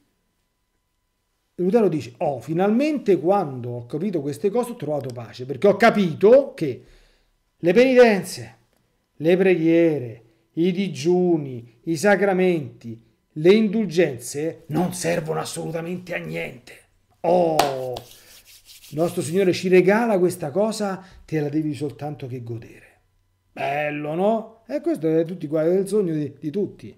Lutero dice, oh, finalmente quando ho capito queste cose ho trovato pace, perché ho capito che le penitenze, le preghiere, i digiuni, i sacramenti, le indulgenze non servono assolutamente a niente. Oh, il nostro Signore ci regala questa cosa, te la devi soltanto che godere. Bello, no? E questo è tutti qua, il sogno di, di tutti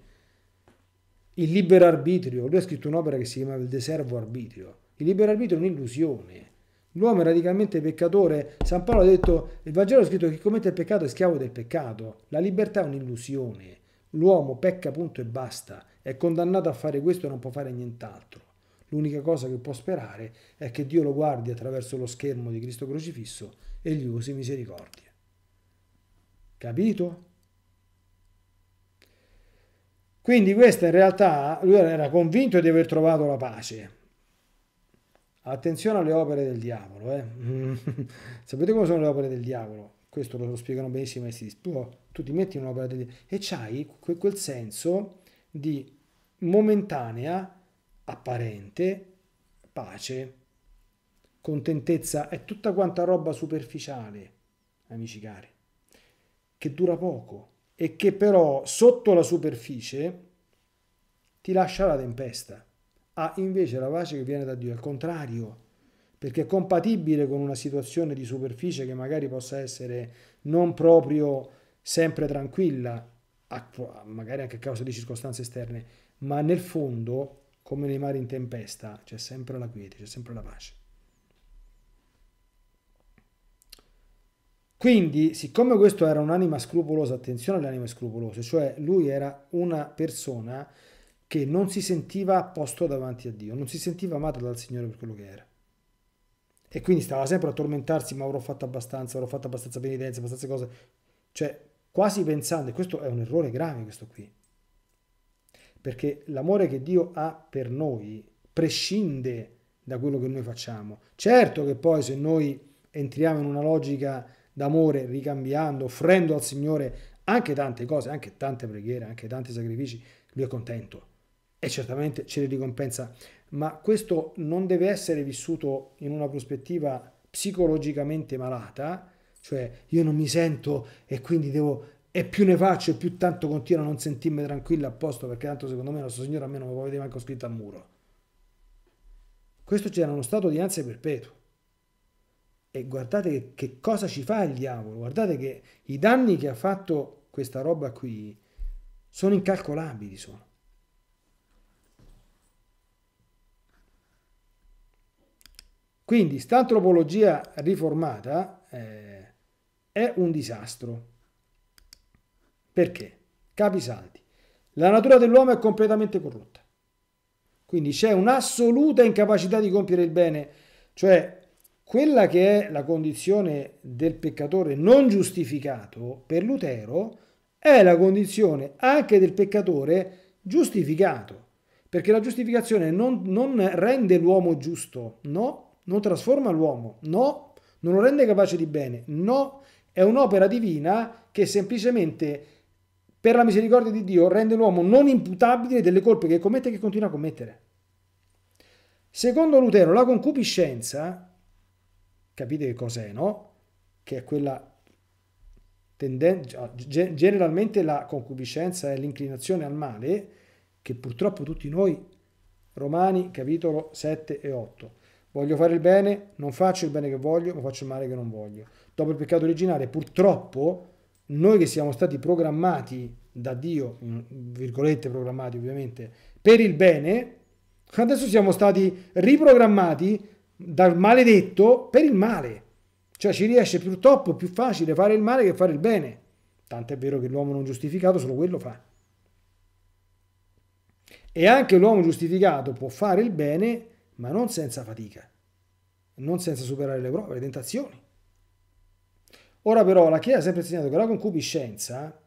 il libero arbitrio, lui ha scritto un'opera che si chiama Il deservo arbitrio. Il libero arbitrio è un'illusione. L'uomo è radicalmente peccatore. San Paolo ha detto, il Vangelo ha scritto che chi commette il peccato è schiavo del peccato. La libertà è un'illusione. L'uomo pecca punto e basta. È condannato a fare questo e non può fare nient'altro. L'unica cosa che può sperare è che Dio lo guardi attraverso lo schermo di Cristo crocifisso e gli usi misericordia. Capito? Quindi questa in realtà lui era convinto di aver trovato la pace. Attenzione alle opere del diavolo. Eh? Sapete come sono le opere del diavolo? Questo lo spiegano benissimo i essi. Tu ti metti in un'opera del diavolo e c'hai quel senso di momentanea, apparente, pace, contentezza. È tutta quanta roba superficiale, amici cari, che dura poco e che però sotto la superficie ti lascia la tempesta. Ha invece la pace che viene da Dio, al contrario, perché è compatibile con una situazione di superficie che magari possa essere non proprio sempre tranquilla, magari anche a causa di circostanze esterne, ma nel fondo, come nei mari in tempesta, c'è sempre la quiete, c'è sempre la pace. Quindi, siccome questo era un'anima scrupolosa, attenzione alle anime scrupolose, cioè lui era una persona che non si sentiva a posto davanti a Dio, non si sentiva amata dal Signore per quello che era. E quindi stava sempre a tormentarsi, ma avrò fatto abbastanza, avrò fatto abbastanza penitenza, abbastanza cose. Cioè, quasi pensando, e questo è un errore grave questo qui, perché l'amore che Dio ha per noi prescinde da quello che noi facciamo. Certo che poi se noi entriamo in una logica d'amore, ricambiando, offrendo al Signore anche tante cose, anche tante preghiere, anche tanti sacrifici, lui è contento e certamente ce li ricompensa. Ma questo non deve essere vissuto in una prospettiva psicologicamente malata, cioè io non mi sento e quindi devo e più ne faccio e più tanto continuo a non sentirmi tranquillo a posto perché tanto secondo me il nostro Signore a me non lo può vedere manco scritto al muro. Questo c'era uno stato di ansia perpetuo. E guardate che, che cosa ci fa il diavolo, guardate che i danni che ha fatto questa roba qui sono incalcolabili. Sono. Quindi sta antropologia riformata eh, è un disastro. Perché? Capisaldi. La natura dell'uomo è completamente corrotta. Quindi c'è un'assoluta incapacità di compiere il bene, cioè quella che è la condizione del peccatore non giustificato per Lutero è la condizione anche del peccatore giustificato, perché la giustificazione non, non rende l'uomo giusto, no, non trasforma l'uomo, no, non lo rende capace di bene, no, è un'opera divina che semplicemente per la misericordia di Dio rende l'uomo non imputabile delle colpe che commette e che continua a commettere. Secondo Lutero la concupiscenza capite che cos'è, no? Che è quella tendenza, cioè, generalmente la concupiscenza è l'inclinazione al male, che purtroppo tutti noi, Romani, capitolo 7 e 8. Voglio fare il bene, non faccio il bene che voglio, ma faccio il male che non voglio. Dopo il peccato originale, purtroppo, noi che siamo stati programmati da Dio, in virgolette programmati ovviamente, per il bene, adesso siamo stati riprogrammati dal maledetto per il male. Cioè ci riesce purtroppo più facile fare il male che fare il bene. Tanto è vero che l'uomo non giustificato solo quello fa. E anche l'uomo giustificato può fare il bene, ma non senza fatica, non senza superare le prove, le tentazioni. Ora però la Chiesa ha sempre insegnato che la concupiscenza,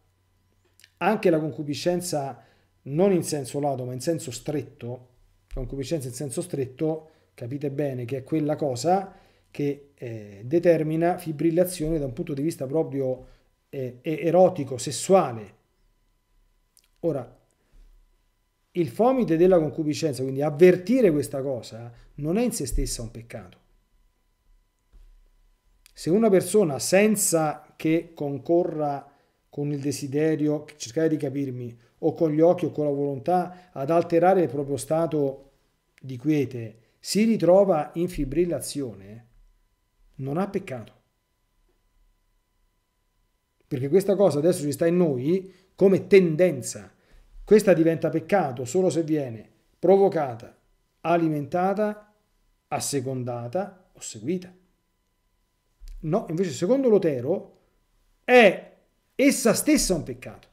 anche la concupiscenza non in senso lato, ma in senso stretto, concupiscenza in senso stretto, Capite bene che è quella cosa che eh, determina fibrillazione da un punto di vista proprio eh, erotico, sessuale. Ora, il fomite della concupiscenza, quindi avvertire questa cosa, non è in se stessa un peccato. Se una persona senza che concorra con il desiderio, cercare di capirmi, o con gli occhi o con la volontà ad alterare il proprio stato di quiete, si ritrova in fibrillazione, non ha peccato. Perché questa cosa adesso ci sta in noi come tendenza. Questa diventa peccato solo se viene provocata, alimentata, assecondata o seguita. No, invece secondo Lotero è essa stessa un peccato.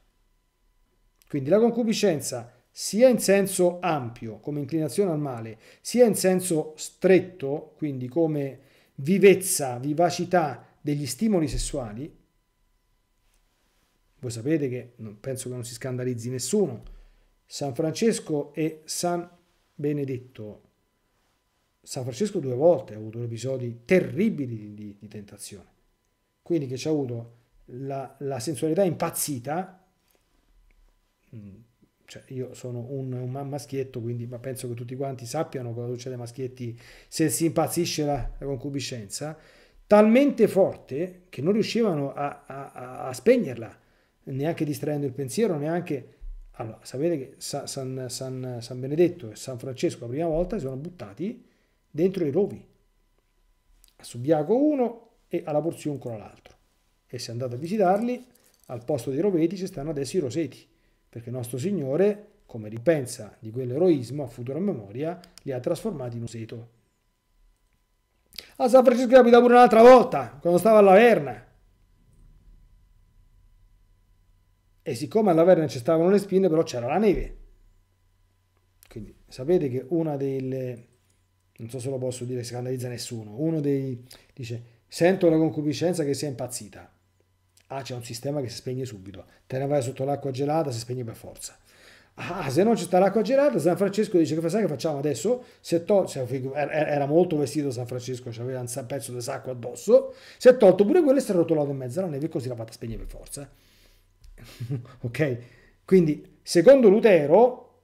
Quindi la concupiscenza sia in senso ampio, come inclinazione al male, sia in senso stretto, quindi come vivezza, vivacità degli stimoli sessuali, voi sapete che non, penso che non si scandalizzi nessuno, San Francesco e San Benedetto. San Francesco due volte ha avuto episodi terribili di, di tentazione, quindi che ci ha avuto la, la sensualità impazzita, mm, cioè io sono un, un, maschietto, quindi ma penso che tutti quanti sappiano cosa succede ai maschietti se si impazzisce la, la concupiscenza, talmente forte che non riuscivano a, a, a, spegnerla, neanche distraendo il pensiero, neanche... Allora, sapete che San, San, San, San Benedetto e San Francesco la prima volta si sono buttati dentro i rovi, a Subiaco uno e alla Porziuncola l'altro. E se andate a visitarli, al posto dei roveti ci stanno adesso i roseti perché nostro Signore, come ripensa di quell'eroismo a futura memoria, li ha trasformati in un seto. A San Francisco capita pure un'altra volta, quando stava alla Verna. E siccome alla Verna ci stavano le spine, però c'era la neve. Quindi sapete che una delle... Non so se lo posso dire, scandalizza nessuno. Uno dei... dice, sento la concupiscenza che sia impazzita. Ah, c'è un sistema che si spegne subito. Te ne vai sotto l'acqua gelata, si spegne per forza. Ah, se non c'è sta l'acqua gelata, San Francesco dice che sai che facciamo adesso? Se to- cioè, er-, er-, era molto vestito San Francesco, cioè aveva un pezzo di sacco addosso, si è tolto pure quello e si è rotolato in mezzo alla neve e così l'ha fatta spegnere per forza. ok? Quindi, secondo Lutero,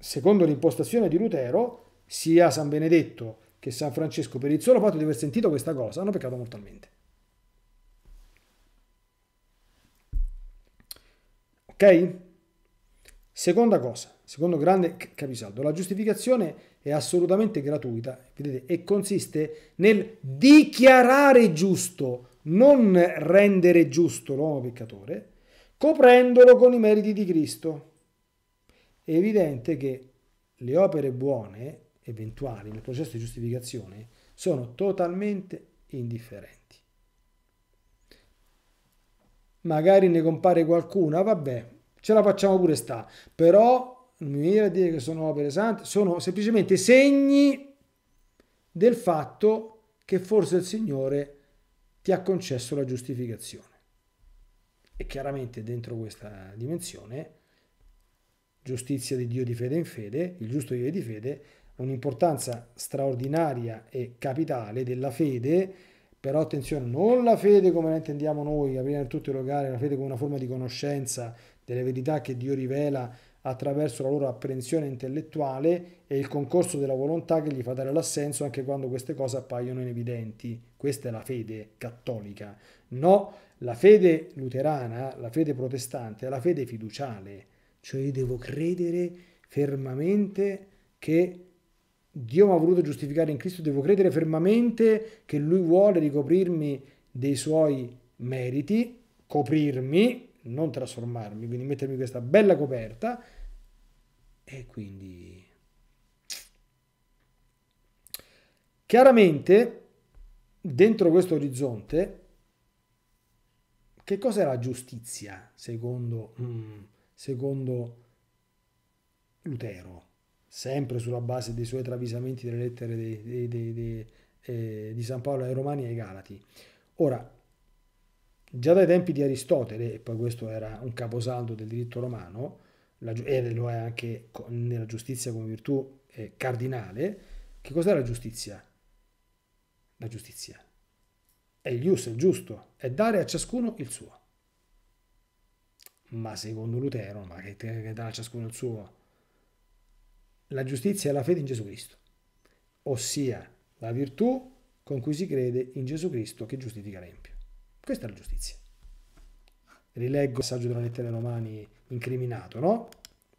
secondo l'impostazione di Lutero, sia San Benedetto che San Francesco per il solo fatto di aver sentito questa cosa hanno peccato mortalmente. Ok? Seconda cosa, secondo grande capisaldo, la giustificazione è assolutamente gratuita vedete, e consiste nel dichiarare giusto, non rendere giusto l'uomo peccatore, coprendolo con i meriti di Cristo. È evidente che le opere buone eventuali nel processo di giustificazione sono totalmente indifferenti magari ne compare qualcuna, vabbè, ce la facciamo pure sta, però non mi viene a dire che sono opere sante, sono semplicemente segni del fatto che forse il Signore ti ha concesso la giustificazione. E chiaramente dentro questa dimensione, giustizia di Dio di fede in fede, il giusto Dio di fede, un'importanza straordinaria e capitale della fede però attenzione, non la fede come la intendiamo noi, aprire in tutti i locali, la fede come una forma di conoscenza delle verità che Dio rivela attraverso la loro apprensione intellettuale e il concorso della volontà che gli fa dare l'assenso anche quando queste cose appaiono inevidenti. Questa è la fede cattolica. No, la fede luterana, la fede protestante è la fede fiduciale, cioè io devo credere fermamente che Dio mi ha voluto giustificare in Cristo, devo credere fermamente che Lui vuole ricoprirmi dei Suoi meriti, coprirmi, non trasformarmi, quindi mettermi questa bella coperta e quindi... Chiaramente, dentro questo orizzonte, che cosa è la giustizia secondo, mm, secondo Lutero? sempre sulla base dei suoi travisamenti delle lettere de, de, de, eh, di San Paolo ai Romani e ai Galati. Ora, già dai tempi di Aristotele, e poi questo era un caposaldo del diritto romano, e lo è anche nella giustizia come virtù eh, cardinale, che cos'è la giustizia? La giustizia è il ius, il giusto, è dare a ciascuno il suo. Ma secondo Lutero, ma che, che dà a ciascuno il suo? la giustizia è la fede in Gesù Cristo, ossia la virtù con cui si crede in Gesù Cristo che giustifica l'empio. Questa è la giustizia. Rileggo il passaggio della lettera ai Romani incriminato, no?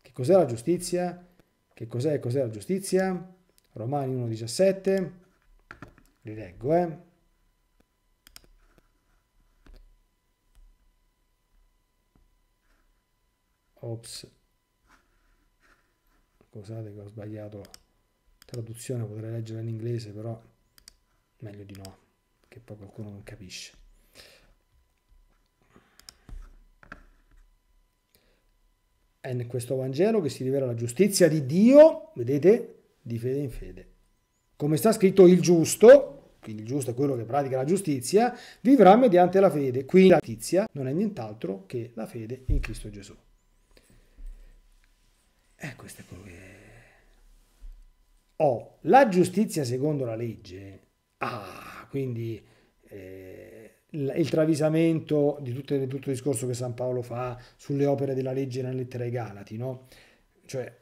Che cos'è la giustizia? Che cos'è, cos'è la giustizia? Romani 1,17, rileggo, eh? Ops scusate che ho sbagliato la traduzione, potrei leggere in inglese, però meglio di no, che poi qualcuno non capisce. È in questo Vangelo che si rivela la giustizia di Dio, vedete, di fede in fede. Come sta scritto il giusto, quindi il giusto è quello che pratica la giustizia, vivrà mediante la fede. Quindi la giustizia non è nient'altro che la fede in Cristo Gesù. Eh, questo è quello che... Oh, la giustizia secondo la legge. Ah, quindi eh, il travisamento di tutto, di tutto, il discorso che San Paolo fa sulle opere della legge nella lettera ai Galati, no? Cioè,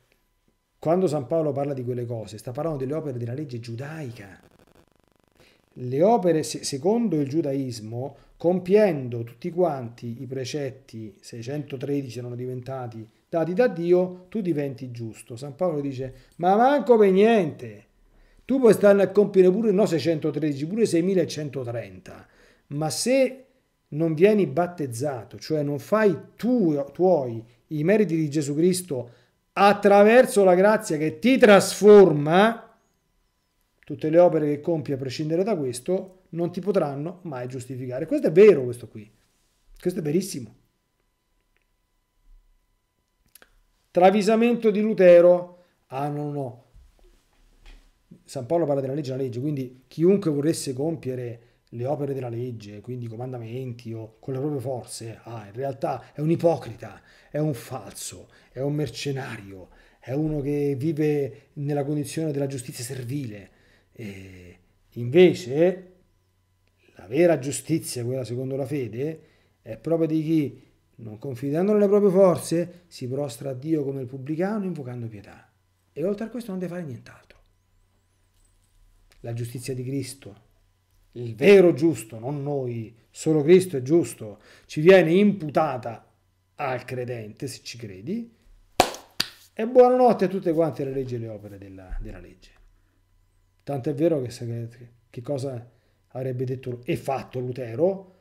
quando San Paolo parla di quelle cose, sta parlando delle opere della legge giudaica. Le opere, secondo il giudaismo, compiendo tutti quanti i precetti 613 erano diventati dati da Dio, tu diventi giusto. San Paolo dice, ma manco per niente. Tu puoi stare a compiere pure no 613, pure 6130, ma se non vieni battezzato, cioè non fai tu, tuoi i meriti di Gesù Cristo attraverso la grazia che ti trasforma, tutte le opere che compi a prescindere da questo non ti potranno mai giustificare. Questo è vero, questo qui. Questo è verissimo. Travisamento di Lutero. Ah no, no, San Paolo parla della legge, la legge, quindi chiunque volesse compiere le opere della legge, quindi i comandamenti o con le proprie forze, ah, in realtà è un ipocrita, è un falso, è un mercenario, è uno che vive nella condizione della giustizia servile. E invece la vera giustizia, quella secondo la fede, è proprio di chi non confidando nelle proprie forze, si prostra a Dio come il pubblicano invocando pietà. E oltre a questo non deve fare nient'altro. La giustizia di Cristo, il vero giusto, non noi, solo Cristo è giusto, ci viene imputata al credente, se ci credi, e buonanotte a tutte quante le leggi e le opere della, della legge. Tanto è vero che, che cosa avrebbe detto e fatto Lutero?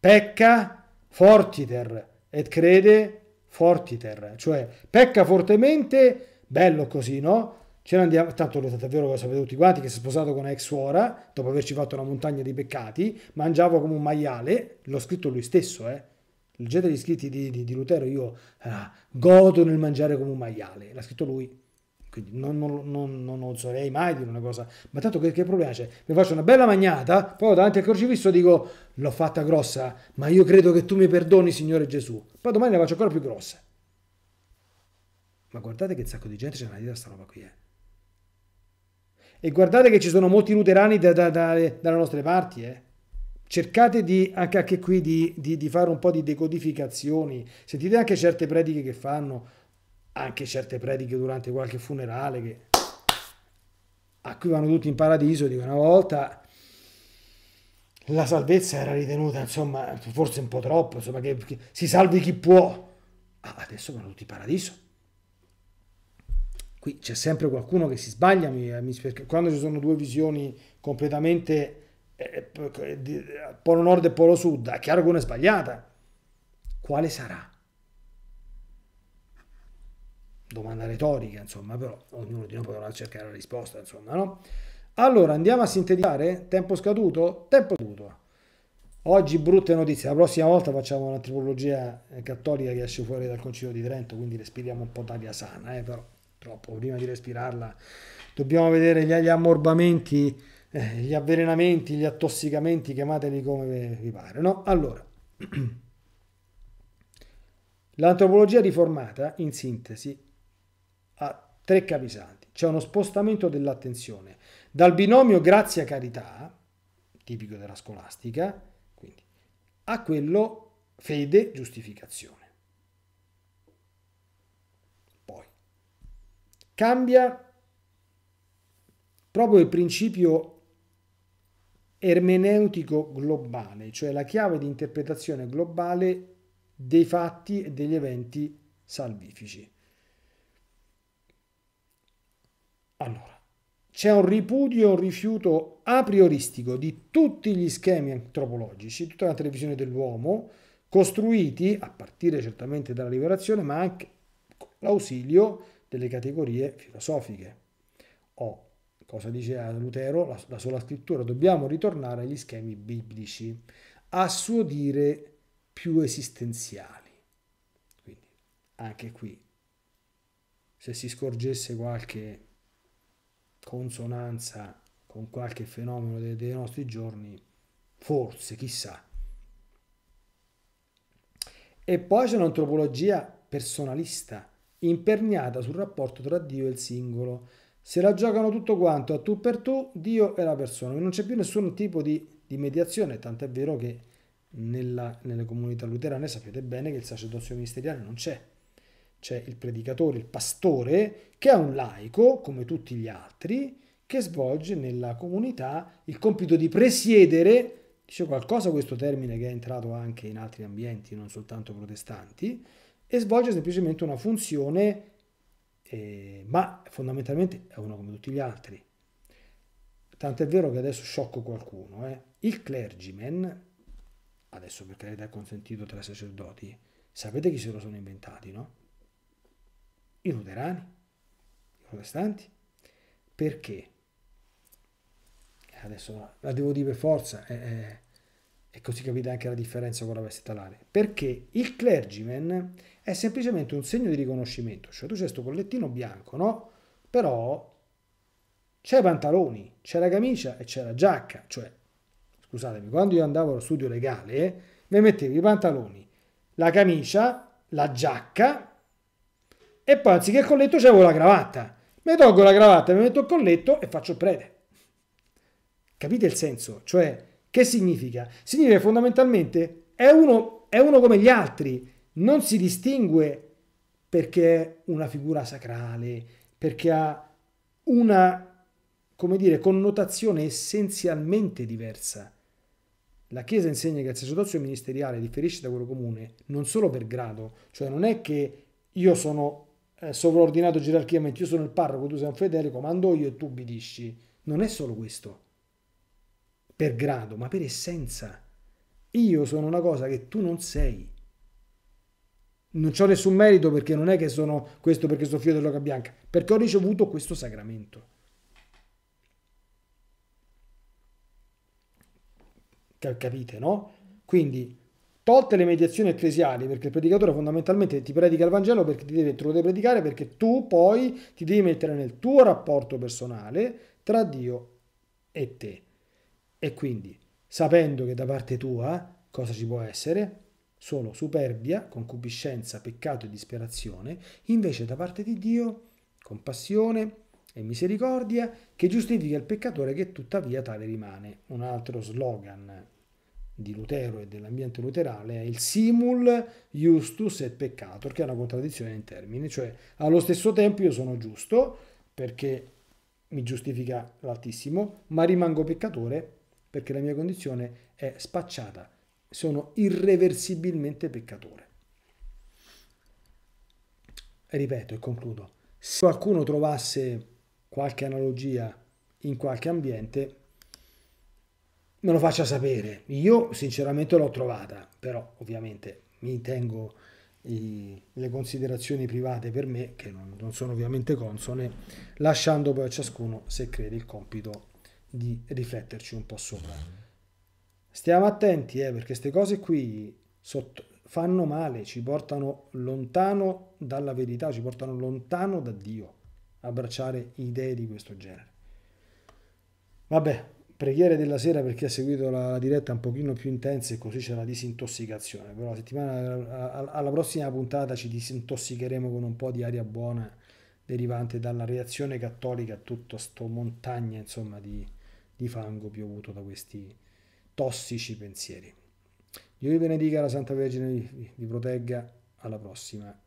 Pecca fortiter, e crede fortiter, cioè pecca fortemente, bello così, no? Ce ne andiamo, tanto lo davvero lo sapete tutti quanti che si è sposato con ex suora, dopo averci fatto una montagna di peccati, mangiava come un maiale, l'ho scritto lui stesso, eh? Leggete gli scritti di, di, di Lutero, io ah, godo nel mangiare come un maiale, l'ha scritto lui, quindi non, non, non, non, oserei mai dire una cosa, ma tanto che, che problema c'è? Mi faccio una bella magnata, poi davanti al crocifisso dico l'ho fatta grossa, ma io credo che tu mi perdoni, Signore Gesù. Poi domani la faccio ancora più grossa. Ma guardate che sacco di gente c'è analizza sta roba qui, eh. E guardate che ci sono molti luterani da, da, da, dalle nostre parti, eh. Cercate di, anche, anche qui di, di, di fare un po' di decodificazioni, sentite anche certe prediche che fanno anche certe prediche durante qualche funerale che, a cui vanno tutti in paradiso, dico una volta la salvezza era ritenuta, insomma, forse un po' troppo, insomma, che, che si salvi chi può. Ah, adesso vanno tutti in paradiso. Qui c'è sempre qualcuno che si sbaglia, mi, eh, mi, quando ci sono due visioni completamente eh, eh, eh, polo nord e polo sud, è chiaro che una è sbagliata. Quale sarà? domanda retorica, insomma, però ognuno di noi potrà cercare la risposta, insomma, no? Allora, andiamo a sintetizzare? Tempo scaduto? Tempo scaduto. Oggi brutte notizie, la prossima volta facciamo una tripologia eh, cattolica che esce fuori dal Concilio di Trento, quindi respiriamo un po' d'aria sana, eh, però troppo, prima di respirarla dobbiamo vedere gli, ammorbamenti, eh, gli avvelenamenti, gli attossicamenti, chiamateli come vi pare, no? Allora... L'antropologia riformata, in sintesi, Tre capisanti. C'è uno spostamento dell'attenzione dal binomio grazia-carità, tipico della scolastica, quindi, a quello fede-giustificazione. Poi, cambia proprio il principio ermeneutico globale, cioè la chiave di interpretazione globale dei fatti e degli eventi salvifici. Allora, c'è un ripudio, un rifiuto a prioristico di tutti gli schemi antropologici, tutta la televisione dell'uomo, costruiti a partire certamente dalla liberazione, ma anche con l'ausilio delle categorie filosofiche. O, oh, cosa dice Lutero, la, la sola scrittura, dobbiamo ritornare agli schemi biblici, a suo dire più esistenziali. Quindi, anche qui, se si scorgesse qualche consonanza con qualche fenomeno dei, dei nostri giorni, forse, chissà. E poi c'è un'antropologia personalista, imperniata sul rapporto tra Dio e il singolo. Se la giocano tutto quanto a tu per tu, Dio è la persona, non c'è più nessun tipo di, di mediazione, tant'è vero che nella, nelle comunità luterane sapete bene che il sacerdozio ministeriale non c'è c'è il predicatore, il pastore, che è un laico, come tutti gli altri, che svolge nella comunità il compito di presiedere, dice qualcosa questo termine che è entrato anche in altri ambienti, non soltanto protestanti, e svolge semplicemente una funzione, eh, ma fondamentalmente è uno come tutti gli altri. Tant'è vero che adesso sciocco qualcuno, eh. il clergyman, adesso per carità è consentito tra i sacerdoti, sapete chi se lo sono inventati, no? i luterani, i protestanti. Perché? Adesso la devo dire per forza, eh, e così capite anche la differenza con la veste talare. Perché il clergyman è semplicemente un segno di riconoscimento, cioè tu c'è questo collettino bianco, no? Però c'è i pantaloni, c'è la camicia e c'è la giacca, cioè, scusatemi, quando io andavo allo studio legale, eh, mi mettevi i pantaloni, la camicia, la giacca e poi anziché il colletto c'avevo la cravatta. Mi tolgo la cravatta, mi metto il colletto e faccio il prete. Capite il senso? Cioè, che significa? Significa fondamentalmente è uno, è uno come gli altri, non si distingue perché è una figura sacrale, perché ha una, come dire, connotazione essenzialmente diversa. La Chiesa insegna che il sacerdozio ministeriale differisce da quello comune non solo per grado, cioè non è che io sono eh, sovraordinato gerarchicamente, io sono il parroco, tu sei un fedele, comando io e tu ubbidisci. Non è solo questo, per grado, ma per essenza. Io sono una cosa che tu non sei. Non ho nessun merito perché non è che sono questo perché sono figlio dell'oca bianca, perché ho ricevuto questo sacramento. Capite, no? Quindi tolte le mediazioni ecclesiali, perché il predicatore fondamentalmente ti predica il Vangelo perché ti deve, te lo deve predicare, perché tu poi ti devi mettere nel tuo rapporto personale tra Dio e te. E quindi, sapendo che da parte tua cosa ci può essere? Solo superbia, concupiscenza, peccato e disperazione, invece da parte di Dio, compassione e misericordia che giustifica il peccatore che tuttavia tale rimane. Un altro slogan di Lutero e dell'ambiente luterale è il simul justus et peccator, che è una contraddizione in termini, cioè allo stesso tempo io sono giusto perché mi giustifica l'Altissimo, ma rimango peccatore perché la mia condizione è spacciata, sono irreversibilmente peccatore. Ripeto e concludo, se qualcuno trovasse qualche analogia in qualche ambiente, me lo faccia sapere. Io sinceramente l'ho trovata, però ovviamente mi tengo i, le considerazioni private per me, che non, non sono ovviamente consone, lasciando poi a ciascuno, se crede, il compito di rifletterci un po' sopra. Stiamo attenti, eh, perché queste cose qui sotto, fanno male, ci portano lontano dalla verità, ci portano lontano da Dio, abbracciare idee di questo genere. Vabbè, preghiere della sera perché ha seguito la, la diretta un pochino più intensa e così c'è una disintossicazione però la settimana alla prossima puntata ci disintossicheremo con un po' di aria buona derivante dalla reazione cattolica a tutto sto montagna insomma di, di fango piovuto da questi tossici pensieri Dio vi benedica la Santa Vergine vi, vi protegga alla prossima